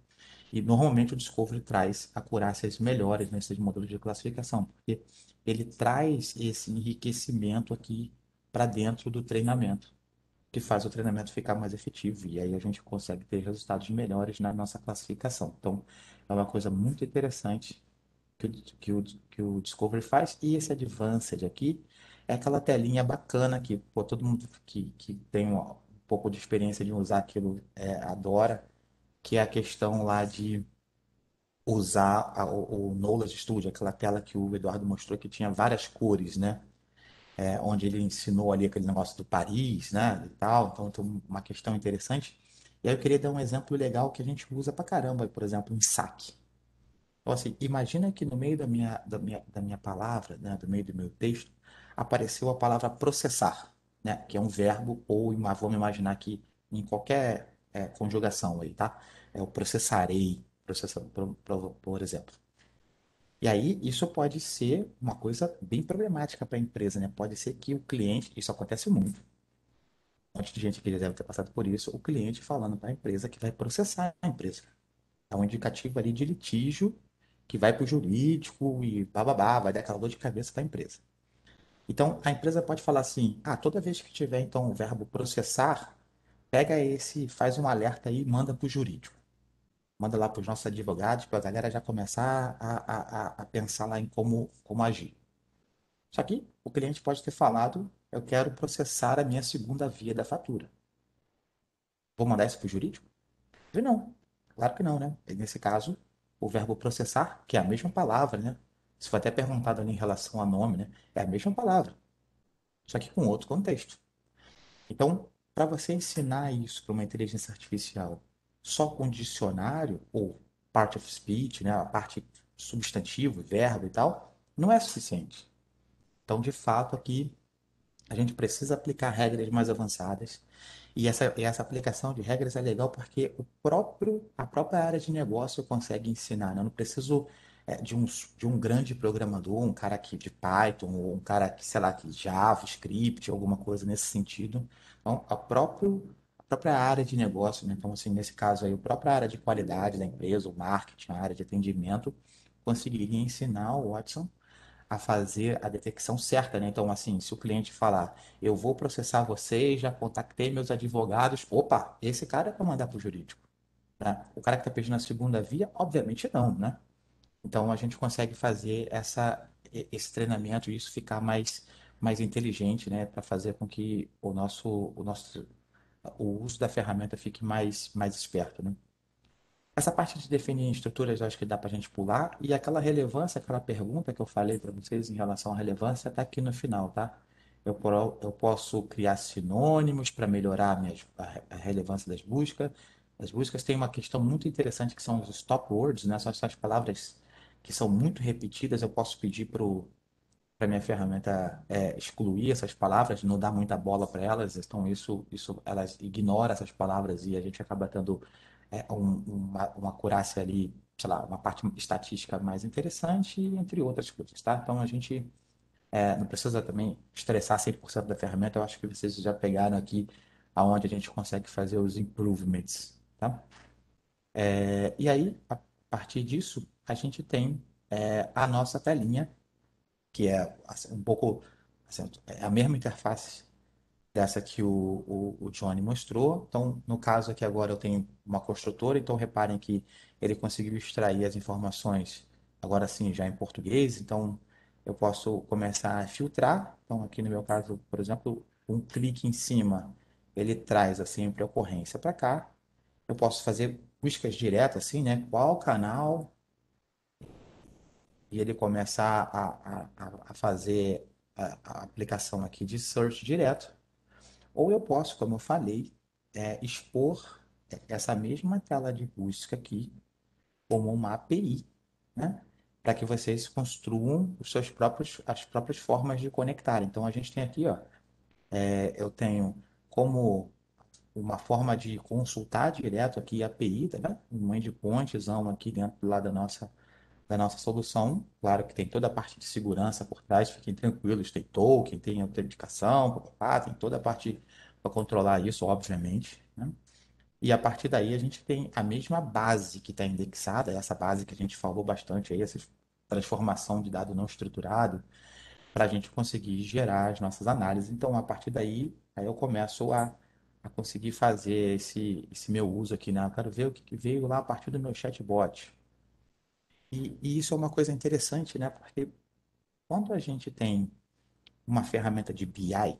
E: E normalmente o Discovery traz acurácias melhores nesses modelos de classificação, porque ele traz esse enriquecimento aqui para dentro do treinamento, que faz o treinamento ficar mais efetivo. E aí a gente consegue ter resultados melhores na nossa classificação. Então, é uma coisa muito interessante que o, que o, que o Discovery faz. E esse Advanced aqui é aquela telinha bacana que pô, todo mundo que, que tem um pouco de experiência de usar aquilo é, adora, que é a questão lá de usar a, o, o Knowledge Studio, aquela tela que o Eduardo mostrou que tinha várias cores, né? É, onde ele ensinou ali aquele negócio do Paris, né, e tal, então tem uma questão interessante. E aí eu queria dar um exemplo legal que a gente usa pra caramba, por exemplo, em saque. Então, assim, imagina que no meio da minha, da minha, da minha palavra, né, no meio do meu texto, apareceu a palavra processar né? Que é um verbo ou vamos imaginar que em qualquer é, conjugação aí, tá? É o processarei, processa, por, por, por exemplo. E aí, isso pode ser uma coisa bem problemática para a empresa, né? Pode ser que o cliente, isso acontece muito, um monte de gente que já deve ter passado por isso, o cliente falando para a empresa que vai processar a empresa. É um indicativo ali de litígio que vai para o jurídico e bababá, vai dar aquela dor de cabeça para a empresa. Então, a empresa pode falar assim: ah, toda vez que tiver então o verbo processar, pega esse, faz um alerta aí e manda para o jurídico. Manda lá para os nossos advogados, para a galera já começar a, a, a, pensar lá em como, como agir. Só que o cliente pode ter falado: eu quero processar a minha segunda via da fatura. Vou mandar isso para o jurídico? Ele não. Claro que não, né? Nesse caso, o verbo processar, que é a mesma palavra, né? Isso foi até perguntado ali em relação a nome, né? É a mesma palavra, só que com outro contexto. Então, para você ensinar isso para uma inteligência artificial só com dicionário, ou part of speech, né? a parte substantivo, verbo e tal, não é suficiente. Então, de fato, aqui a gente precisa aplicar regras mais avançadas. E essa, essa aplicação de regras é legal porque o próprio, a própria área de negócio consegue ensinar. Né? Eu não preciso é, de, um, de um grande programador, um cara que de Python, ou um cara que, sei lá, que JavaScript, alguma coisa nesse sentido. Então, a, próprio, a própria área de negócio, né? então, assim, nesse caso aí, a própria área de qualidade da empresa, o marketing, a área de atendimento, conseguiria ensinar o Watson a fazer a detecção certa, né? Então, assim, se o cliente falar, eu vou processar vocês, já contactei meus advogados, opa, esse cara é para mandar para o jurídico. Né? O cara que está pedindo a segunda via, obviamente não, né? Então a gente consegue fazer essa, esse treinamento e isso ficar mais, mais inteligente, né? Para fazer com que o nosso, o nosso o uso da ferramenta fique mais, mais esperto, né? Essa parte de definir estruturas, eu acho que dá para a gente pular. E aquela relevância, aquela pergunta que eu falei para vocês em relação à relevância, está aqui no final, tá? Eu, eu posso criar sinônimos para melhorar a, minha, a relevância das buscas. As buscas têm uma questão muito interessante que são os stop words, né? São essas palavras que são muito repetidas, eu posso pedir para minha ferramenta é, excluir essas palavras, não dar muita bola para elas, então isso, isso elas ignoram essas palavras e a gente acaba tendo é, um, uma, uma acurácia ali, sei lá, uma parte estatística mais interessante, entre outras coisas, tá? Então a gente é, não precisa também estressar 100% da ferramenta, eu acho que vocês já pegaram aqui aonde a gente consegue fazer os improvements, tá? É, e aí, a partir disso, a gente tem é, a nossa telinha, que é assim, um pouco assim, é a mesma interface dessa que o, o, o, Johnny mostrou. Então, no caso aqui agora eu tenho uma construtora, então reparem que ele conseguiu extrair as informações, agora sim, já em português, então eu posso começar a filtrar. Então, aqui no meu caso, por exemplo, um clique em cima, ele traz assim, sempre a ocorrência para cá. Eu posso fazer buscas diretas, assim, né? Qual canal e ele começa a, a, a fazer a, a, aplicação aqui de search direto. Ou eu posso, como eu falei, é, expor essa mesma tela de busca aqui como uma API, né? para que vocês construam os seus próprios, as próprias formas de conectar. Então, a gente tem aqui, ó, é, eu tenho como uma forma de consultar direto aqui a API, tá né Um endpointzão aqui dentro lá da nossa da nossa solução. Claro que tem toda a parte de segurança por trás, fiquem tranquilos, tem token, tem autenticação, tem toda a parte para controlar isso, obviamente. Né? E a partir daí a gente tem a mesma base que está indexada, essa base que a gente falou bastante aí, essa transformação de dado não estruturado, para a gente conseguir gerar as nossas análises. Então, a partir daí, aí eu começo a, a conseguir fazer esse, esse meu uso aqui, né? Eu quero ver o que veio lá a partir do meu chatbot. E, e isso é uma coisa interessante, né? Porque quando a gente tem uma ferramenta de BI,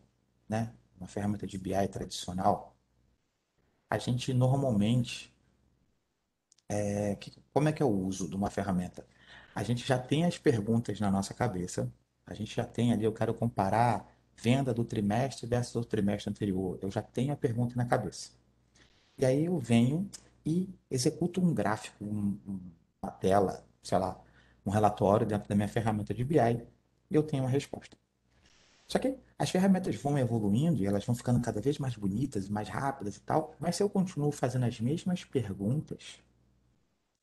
E: né? Uma ferramenta de BI tradicional, a gente normalmente é, que, como é que é o uso de uma ferramenta? A gente já tem as perguntas na nossa cabeça, a gente já tem ali, eu quero comparar venda do trimestre versus do trimestre anterior, eu já tenho a pergunta na cabeça. E aí eu venho e executo um gráfico, um, uma tela, sei lá, um relatório dentro da minha ferramenta de BI e eu tenho uma resposta. Só que as ferramentas vão evoluindo e elas vão ficando cada vez mais bonitas, mais rápidas e tal, mas se eu continuo fazendo as mesmas perguntas,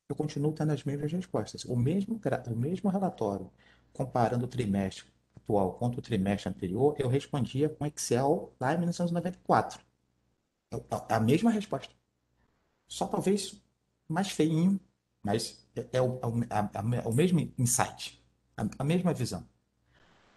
E: eu continuo tendo as mesmas respostas. O mesmo, o mesmo relatório, comparando o trimestre atual contra o trimestre anterior, eu respondia com Excel lá em 1994. É, é a mesma resposta. Só talvez mais feinho, mas é, é o, é, é o mesmo insight, a, a, mesma visão.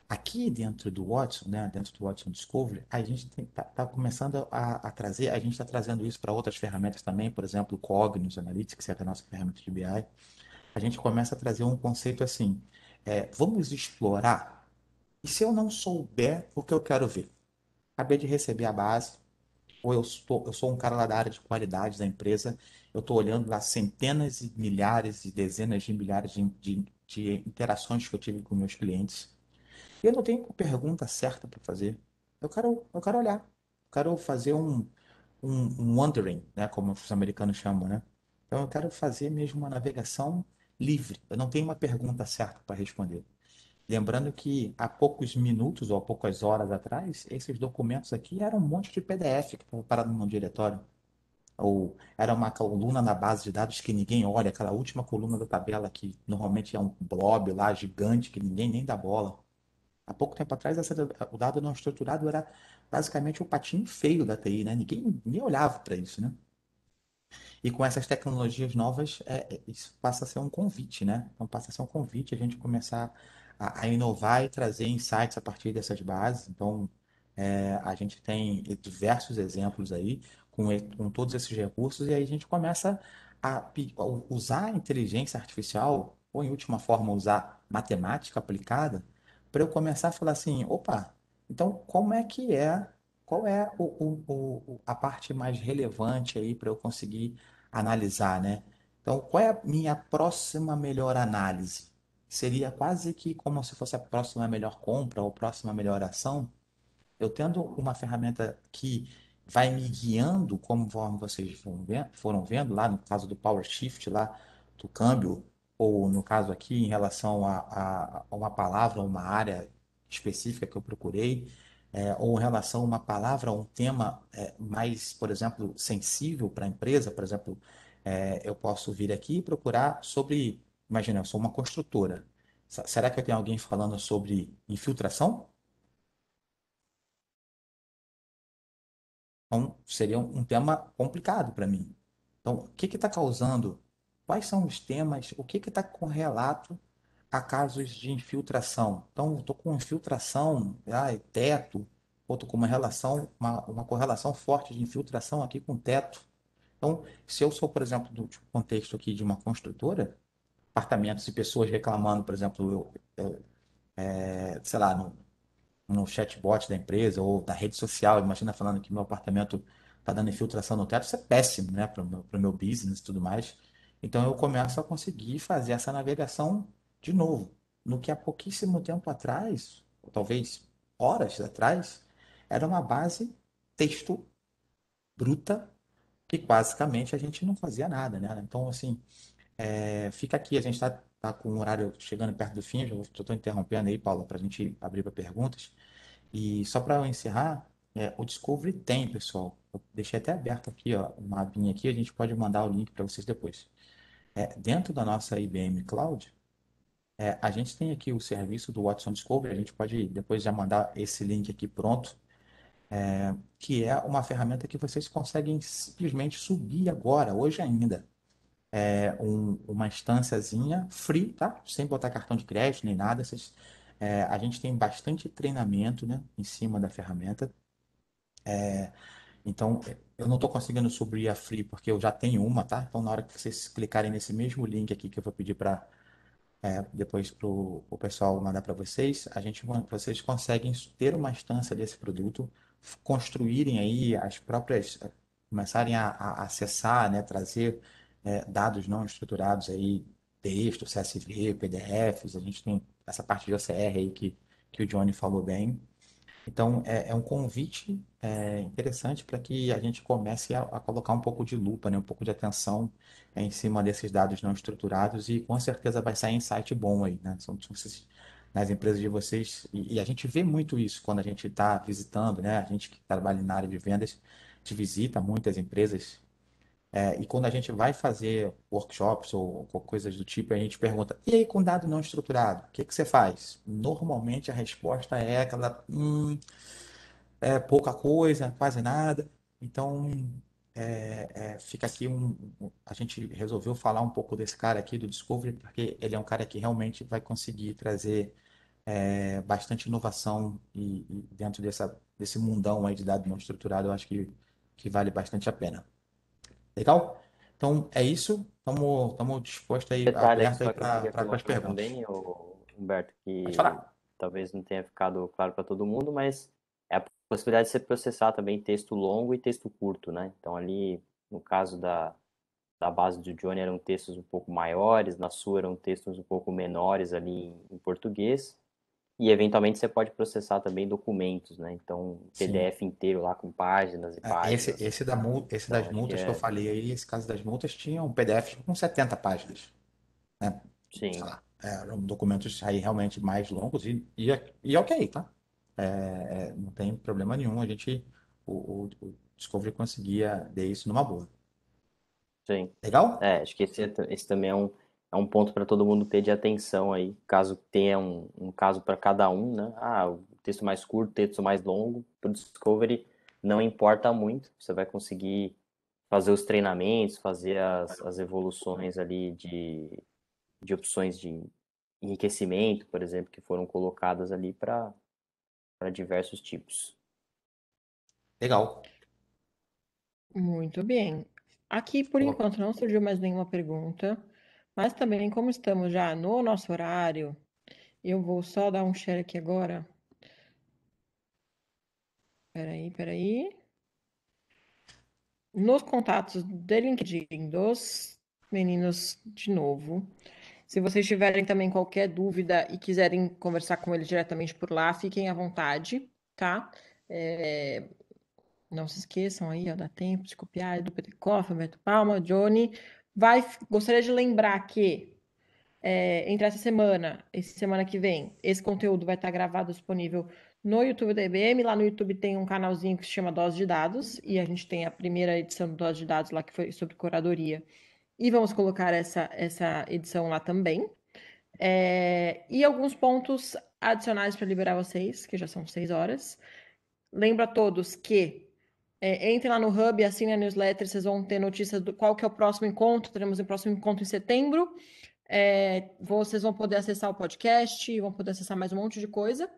E: Aqui dentro do Watson, né, dentro do Watson Discovery, a gente está tá começando a, a, trazer, a gente está trazendo isso para outras ferramentas também, por exemplo, o Cognos Analytics, que é a nossa ferramenta de BI. A gente começa a trazer um conceito assim, é, vamos explorar, e se eu não souber o que eu quero ver? Acabei de receber a base, ou eu sou, eu sou um cara lá da área de qualidade da empresa, eu estou olhando lá centenas e milhares e dezenas de milhares de, de, de interações que eu tive com meus clientes. E eu não tenho pergunta certa para fazer. Eu quero, eu quero olhar, eu quero fazer um, um, um wondering, né, como os americanos chamam, né? Então eu quero fazer mesmo uma navegação livre. Eu não tenho uma pergunta certa para responder. Lembrando que há poucos minutos ou há poucas horas atrás, esses documentos aqui eram um monte de PDF que estava parado no diretório. Ou era uma coluna na base de dados que ninguém olha, aquela última coluna da tabela que normalmente é um blob lá gigante que ninguém nem dá bola. Há pouco tempo atrás, essa, o dado não estruturado era basicamente o um patinho feio da TI, né? Ninguém nem olhava para isso, né? E com essas tecnologias novas, é, é, isso passa a ser um convite, né? Então passa a ser um convite a gente começar a, a inovar e trazer insights a partir dessas bases. Então, é, a gente tem diversos exemplos aí com, com todos esses recursos e aí a gente começa a, a usar a inteligência artificial, ou em última forma, usar matemática aplicada, para eu começar a falar assim: opa, então como é que é, qual é o, o, o a parte mais relevante aí para eu conseguir analisar, né? Então, qual é a minha próxima melhor análise? seria quase que como se fosse a próxima melhor compra ou próxima melhor ação. Eu tendo uma ferramenta que vai me guiando, como vocês foram vendo lá no caso do Power Shift, lá do câmbio, ou no caso aqui em relação a, a, a uma palavra, uma área específica que eu procurei, é, ou em relação a uma palavra, um tema é, mais, por exemplo, sensível para a empresa, por exemplo, é, eu posso vir aqui e procurar sobre Imagina, eu sou uma construtora. Será que eu tenho alguém falando sobre infiltração? Então, seria um tema complicado para mim. Então, o que está causando? Quais são os temas? O que está com relato a casos de infiltração? Então, estou com infiltração, ai ah, é teto, ou estou com uma relação, uma, uma correlação forte de infiltração aqui com teto. Então, se eu sou, por exemplo, do tipo, contexto aqui de uma construtora, apartamentos e pessoas reclamando, por exemplo, eu, eu, é, sei lá, no, no chatbot da empresa ou da rede social, imagina falando que meu apartamento está dando infiltração no teto, isso é péssimo, né, para o meu, meu business e tudo mais. Então eu começo a conseguir fazer essa navegação de novo, no que há pouquíssimo tempo atrás, ou talvez horas atrás, era uma base texto bruta que basicamente a gente não fazia nada, né? Então assim, é, fica aqui, a gente está tá com o horário chegando perto do fim, já estou interrompendo aí, Paula, para a gente abrir para perguntas. E só para eu encerrar, é, o Discovery tem, pessoal. Eu deixei até aberto aqui ó, o mapinha aqui, a gente pode mandar o link para vocês depois. É, dentro da nossa IBM Cloud, é, a gente tem aqui o serviço do Watson Discovery, a gente pode depois já mandar esse link aqui pronto, é, que é uma ferramenta que vocês conseguem simplesmente subir agora, hoje ainda é, um, uma instânciazinha free, tá? Sem botar cartão de crédito nem nada. Vocês, é, a gente tem bastante treinamento, né, em cima da ferramenta. É, então, eu não estou conseguindo subir a free porque eu já tenho uma, tá? Então, na hora que vocês clicarem nesse mesmo link aqui que eu vou pedir para é, depois para o pessoal mandar para vocês, a gente, vocês conseguem ter uma instância desse produto, construírem aí as próprias, começarem a, a acessar, né, trazer é, dados não estruturados aí, texto, CSV, PDFs, a gente tem essa parte de OCR aí que, que o Johnny falou bem. Então, é, é um convite é, interessante para que a gente comece a, a, colocar um pouco de lupa, né, um pouco de atenção em cima desses dados não estruturados e com certeza vai sair insight bom aí, né? São, são esses, nas empresas de vocês, e, e a gente vê muito isso quando a gente está visitando, né? A gente que trabalha na área de vendas, a gente visita muitas empresas é, e quando a gente vai fazer workshops ou, ou, coisas do tipo, a gente pergunta: e aí com dado não estruturado, o que, que você faz? Normalmente a resposta é aquela: hum, é pouca coisa, quase nada. Então, é, é, fica aqui um. A gente resolveu falar um pouco desse cara aqui do Discovery, porque ele é um cara que realmente vai conseguir trazer é, bastante inovação e, e, dentro dessa, desse mundão aí de dado não estruturado, eu acho que, que vale bastante a pena. Legal? Então é isso. Estamos dispostos aí, Detalhe aberto aí para as perguntas. Também,
C: Humberto, que talvez não tenha ficado claro para todo mundo, mas é a possibilidade de você processar também texto longo e texto curto, né? Então ali, no caso da, da base do Johnny, eram textos um pouco maiores, na sua eram textos um pouco menores ali em português, e eventualmente você pode processar também documentos, né? Então, PDF Sim. inteiro lá com páginas e é, páginas.
E: Esse, esse, da, esse das então, multas é... que eu falei aí, esse caso das multas, tinha um PDF com 70 páginas. Né? Sim. Sei lá, é, eram documentos aí realmente mais longos e, e, e é ok, tá? É, não tem problema nenhum, a gente. O, o, o Discovery conseguia ler isso numa boa.
C: Sim. Legal? É, acho que esse, esse também é um é um ponto para todo mundo ter de atenção aí, caso tenha um, um caso para cada um, né? Ah, o texto mais curto, o texto mais longo, para o Discovery não importa muito, você vai conseguir fazer os treinamentos, fazer as, as evoluções ali de, de opções de enriquecimento, por exemplo, que foram colocadas ali para diversos tipos. Legal.
B: Muito bem. Aqui, por Bom. enquanto, não surgiu mais nenhuma pergunta. Mas também, como estamos já no nosso horário, eu vou só dar um share aqui agora. Peraí, peraí. Nos contatos de LinkedIn dos meninos de novo. Se vocês tiverem também qualquer dúvida e quiserem conversar com eles diretamente por lá, fiquem à vontade, tá? É... Não se esqueçam aí, ó, dá tempo de copiar, do Petekoff, Alberto Palma, Johnny, Vai, gostaria de lembrar que é, entre essa semana, essa semana que vem, esse conteúdo vai estar gravado disponível no YouTube da IBM. Lá no YouTube tem um canalzinho que se chama Dose de Dados, e a gente tem a primeira edição do Dose de Dados lá que foi sobre curadoria. E vamos colocar essa, essa edição lá também. É, e alguns pontos adicionais para liberar vocês, que já são seis horas. Lembro a todos que é, entre lá no Hub, assine a newsletter, vocês vão ter notícias do qual que é o próximo encontro. Teremos o próximo encontro em setembro. É, vocês vão poder acessar o podcast, vão poder acessar mais um monte de coisa,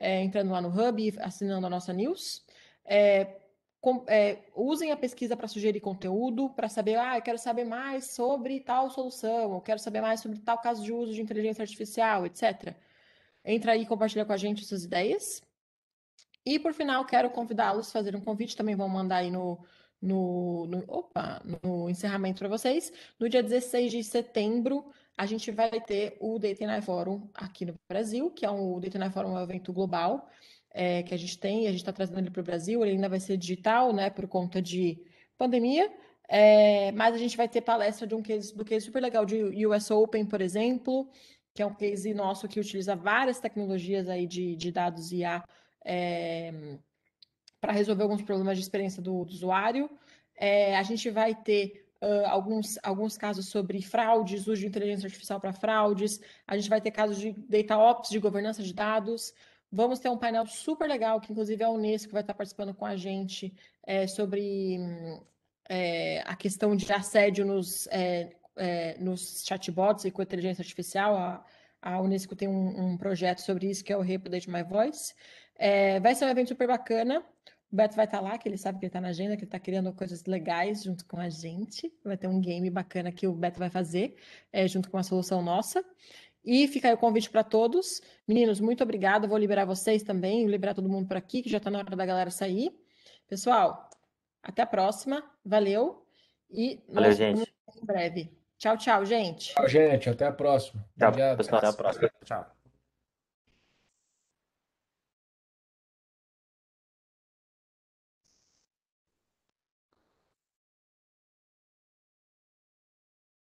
B: é, entrando lá no Hub e assinando a nossa news. É, com, é, usem a pesquisa para sugerir conteúdo, para saber, ah, eu quero saber mais sobre tal solução, eu quero saber mais sobre tal caso de uso de inteligência artificial, etc. Entra aí e compartilha com a gente suas ideias. E por final, quero convidá-los a fazer um convite, também vou mandar aí no, no, no, opa, no encerramento para vocês. No dia 16 de setembro, a gente vai ter o Data Daytona Forum aqui no Brasil, que é um, o Daytona Forum é um evento global é, que a gente tem, e a gente está trazendo ele para o Brasil, ele ainda vai ser digital, né, por conta de pandemia, é, mas a gente vai ter palestra de um case, do case super legal de US Open, por exemplo, que é um case nosso que utiliza várias tecnologias aí de, de dados IA é, eh, para resolver alguns problemas de experiência do, do usuário. É, a gente vai ter uh, alguns, alguns casos sobre fraudes, uso de inteligência artificial para fraudes. A gente vai ter casos de data ops, de governança de dados. Vamos ter um painel super legal, que inclusive é a Unesco vai estar participando com a gente é, sobre é, a questão de assédio nos, nos chatbots e com inteligência artificial. A, a Unesco tem um, um projeto sobre isso, que é o Reupdate My Voice. É, vai ser um evento super bacana. O Beto vai estar tá lá, que ele sabe que ele está na agenda, que ele está criando coisas legais junto com a gente. Vai ter um game bacana que o Beto vai fazer, é, junto com a solução nossa. E fica aí o convite para todos. Meninos, muito obrigado. Vou liberar vocês também, liberar todo mundo por aqui, que já está na hora da galera sair. Pessoal, até a próxima. Valeu. E Valeu, gente. em breve.
A: Tchau, tchau, gente. Tchau,
D: gente. Até a próxima. Tchau, obrigado. Pessoal, até a próxima. Tchau.